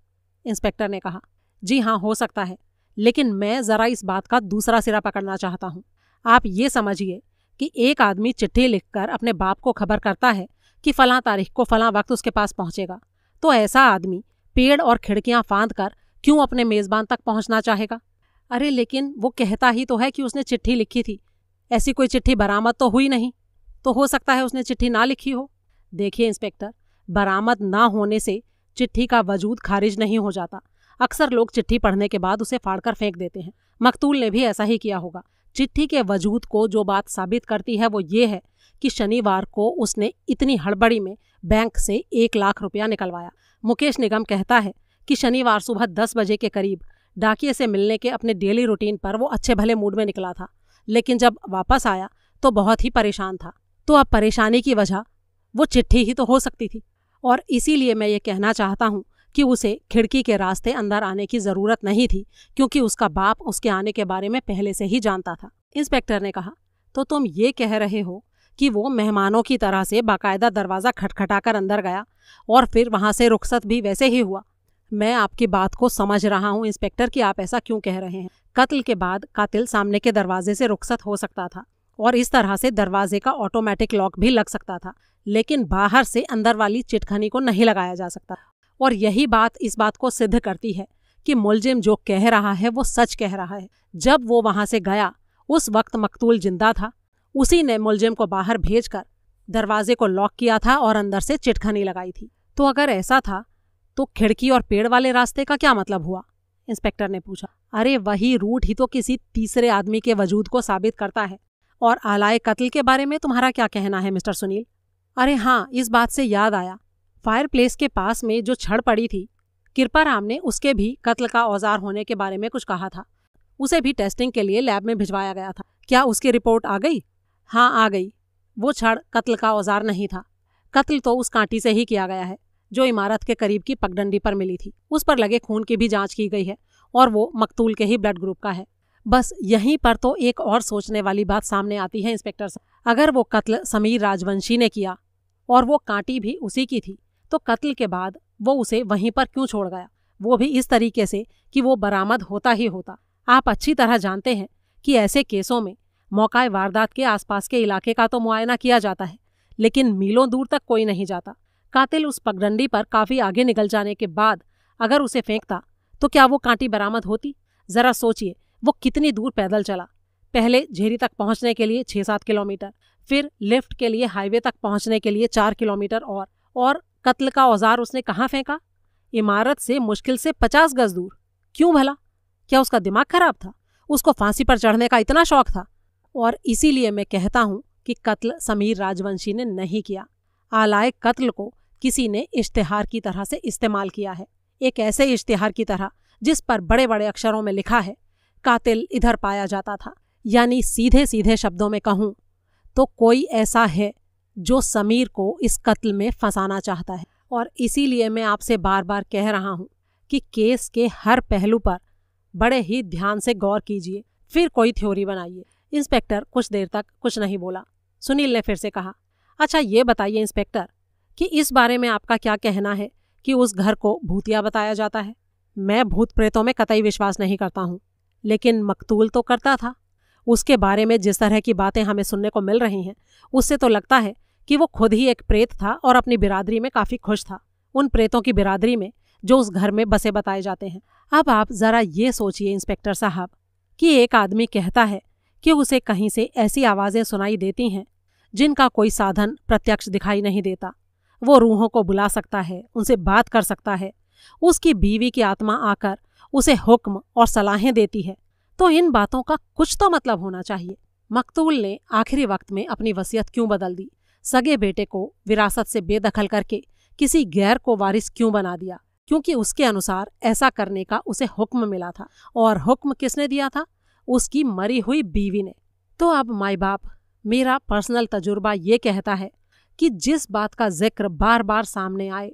इंस्पेक्टर ने कहा जी हाँ हो सकता है लेकिन मैं ज़रा इस बात का दूसरा सिरा पकड़ना चाहता हूँ आप ये समझिए कि एक आदमी चिट्ठी लिखकर अपने बाप को खबर करता है कि फ़लाँ तारीख को फ़लाँ वक्त उसके पास पहुँचेगा तो ऐसा आदमी पेड़ और खिड़कियाँ फाँद कर क्यों अपने मेज़बान तक पहुँचना चाहेगा अरे लेकिन वो कहता ही तो है कि उसने चिट्ठी लिखी थी ऐसी कोई चिट्ठी बरामद तो हुई नहीं तो हो सकता है उसने चिट्ठी ना लिखी हो देखिए इंस्पेक्टर बरामद ना होने से चिट्ठी का वजूद खारिज नहीं हो जाता अक्सर लोग चिट्ठी पढ़ने के बाद उसे फाड़कर फेंक देते हैं मकतूल ने भी ऐसा ही किया होगा चिट्ठी के वजूद को जो बात साबित करती है वो ये है कि शनिवार को उसने इतनी हड़बड़ी में बैंक से एक लाख रुपया निकलवाया मुकेश निगम कहता है कि शनिवार सुबह दस बजे के करीब डाकिए से मिलने के अपने डेली रूटीन पर वो अच्छे भले मूड में निकला था लेकिन जब वापस आया तो बहुत ही परेशान था तो अब परेशानी की वजह वो चिट्ठी ही तो हो सकती थी और इसीलिए मैं ये कहना चाहता हूँ कि उसे खिड़की के रास्ते अंदर आने की ज़रूरत नहीं थी क्योंकि उसका बाप उसके आने के बारे में पहले से ही जानता था इंस्पेक्टर ने कहा तो तुम ये कह रहे हो कि वो मेहमानों की तरह से बाकायदा दरवाज़ा खटखटाकर अंदर गया और फिर वहाँ से रुखसत भी वैसे ही हुआ मैं आपकी बात को समझ रहा हूँ इंस्पेक्टर कि आप ऐसा क्यों कह रहे हैं कत्ल के बाद कातिल सामने के दरवाजे से रुखसत हो सकता था और इस तरह से दरवाजे का ऑटोमेटिक लॉक भी लग सकता था लेकिन बाहर से अंदर वाली चिटखनी को नहीं लगाया जा सकता और यही बात इस बात को सिद्ध करती है कि मुलजिम जो कह रहा है वो सच कह रहा है जब वो वहां से गया उस वक्त मकतूल जिंदा था उसी ने मुलजिम को बाहर भेजकर दरवाजे को लॉक किया था और अंदर से चिटखनी लगाई थी तो अगर ऐसा था तो खिड़की और पेड़ वाले रास्ते का क्या मतलब हुआ इंस्पेक्टर ने पूछा अरे वही रूट ही तो किसी तीसरे आदमी के वजूद को साबित करता है और आलाय कत्ल के बारे में तुम्हारा क्या कहना है मिस्टर सुनील अरे हाँ इस बात से याद आया फायर प्लेस के पास में जो छड़ पड़ी थी कृपा राम ने उसके भी कत्ल का औजार होने के बारे में कुछ कहा था उसे भी टेस्टिंग के लिए लैब में भिजवाया गया था क्या उसकी रिपोर्ट आ गई हाँ आ गई वो छड़ कत्ल का औजार नहीं था कत्ल तो उस कांटी से ही किया गया है जो इमारत के करीब की पगडंडी पर मिली थी उस पर लगे खून की भी जांच की गई है और वो मकतूल के ही ब्लड ग्रुप का है बस यहीं पर तो एक और सोचने वाली बात सामने आती है इंस्पेक्टर साहब अगर वो कत्ल समीर राजवंशी ने किया और वो कांटी भी उसी की थी तो कत्ल के बाद वो उसे वहीं पर क्यों छोड़ गया वो भी इस तरीके से कि वो बरामद होता ही होता आप अच्छी तरह जानते हैं कि ऐसे केसों में मौका वारदात के आसपास के इलाके का तो मुआयना किया जाता है लेकिन मीलों दूर तक कोई नहीं जाता कातिल उस पगडंडी पर काफी आगे निकल जाने के बाद अगर उसे फेंकता तो क्या वो कांटी बरामद होती जरा सोचिए वो कितनी दूर पैदल चला पहले झेरी तक पहुंचने के लिए छः सात किलोमीटर फिर लेफ्ट के लिए हाईवे तक पहुंचने के लिए चार किलोमीटर और और कत्ल का औजार उसने कहाँ फेंका इमारत से मुश्किल से पचास गज दूर क्यों भला क्या उसका दिमाग खराब था उसको फांसी पर चढ़ने का इतना शौक था और इसीलिए मैं कहता हूँ कि कत्ल समीर राजवंशी ने नहीं किया आलाय कत्ल को किसी ने इश्तहार की तरह से इस्तेमाल किया है एक ऐसे इश्तहार की तरह जिस पर बड़े बड़े अक्षरों में लिखा है कातिल इधर पाया जाता था यानी सीधे सीधे शब्दों में कहूं तो कोई ऐसा है जो समीर को इस कत्ल में फंसाना चाहता है और इसीलिए मैं आपसे बार बार कह रहा हूं कि केस के हर पहलू पर बड़े ही ध्यान से गौर कीजिए फिर कोई थ्योरी बनाइए इंस्पेक्टर कुछ देर तक कुछ नहीं बोला सुनील ने फिर से कहा अच्छा ये बताइए इंस्पेक्टर कि इस बारे में आपका क्या कहना है कि उस घर को भूतिया बताया जाता है मैं भूत प्रेतों में कतई विश्वास नहीं करता हूँ लेकिन मकतूल तो करता था उसके बारे में जिस तरह की बातें हमें सुनने को मिल रही हैं उससे तो लगता है कि वो खुद ही एक प्रेत था और अपनी बिरादरी में काफ़ी खुश था उन प्रेतों की बिरादरी में जो उस घर में बसे बताए जाते हैं अब आप ज़रा ये सोचिए इंस्पेक्टर साहब कि एक आदमी कहता है कि उसे कहीं से ऐसी आवाज़ें सुनाई देती हैं जिनका कोई साधन प्रत्यक्ष दिखाई नहीं देता वो रूहों को बुला सकता है उनसे बात कर सकता है उसकी बीवी की आत्मा आकर उसे हुक्म और सलाहें देती है तो इन बातों का कुछ तो मतलब होना चाहिए मकतूल ने आखिरी वक्त में अपनी वसीयत क्यों बदल दी सगे बेटे को विरासत से बेदखल करके किसी गैर को वारिस क्यों बना दिया क्योंकि उसके अनुसार ऐसा करने का उसे हुक्म मिला था और हुक्म किसने दिया था उसकी मरी हुई बीवी ने तो अब माई बाप मेरा पर्सनल तजुर्बा ये कहता है कि जिस बात का जिक्र बार बार सामने आए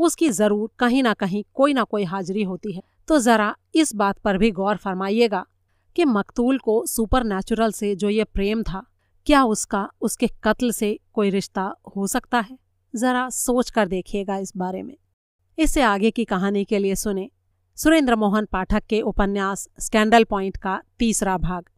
उसकी ज़रूर कहीं ना कहीं कोई ना कोई हाजिरी होती है तो ज़रा इस बात पर भी गौर फरमाइएगा कि मकतूल को सुपर से जो ये प्रेम था क्या उसका उसके कत्ल से कोई रिश्ता हो सकता है ज़रा सोच कर देखिएगा इस बारे में इससे आगे की कहानी के लिए सुने सुरेंद्र मोहन पाठक के उपन्यास स्कैंडल पॉइंट का तीसरा भाग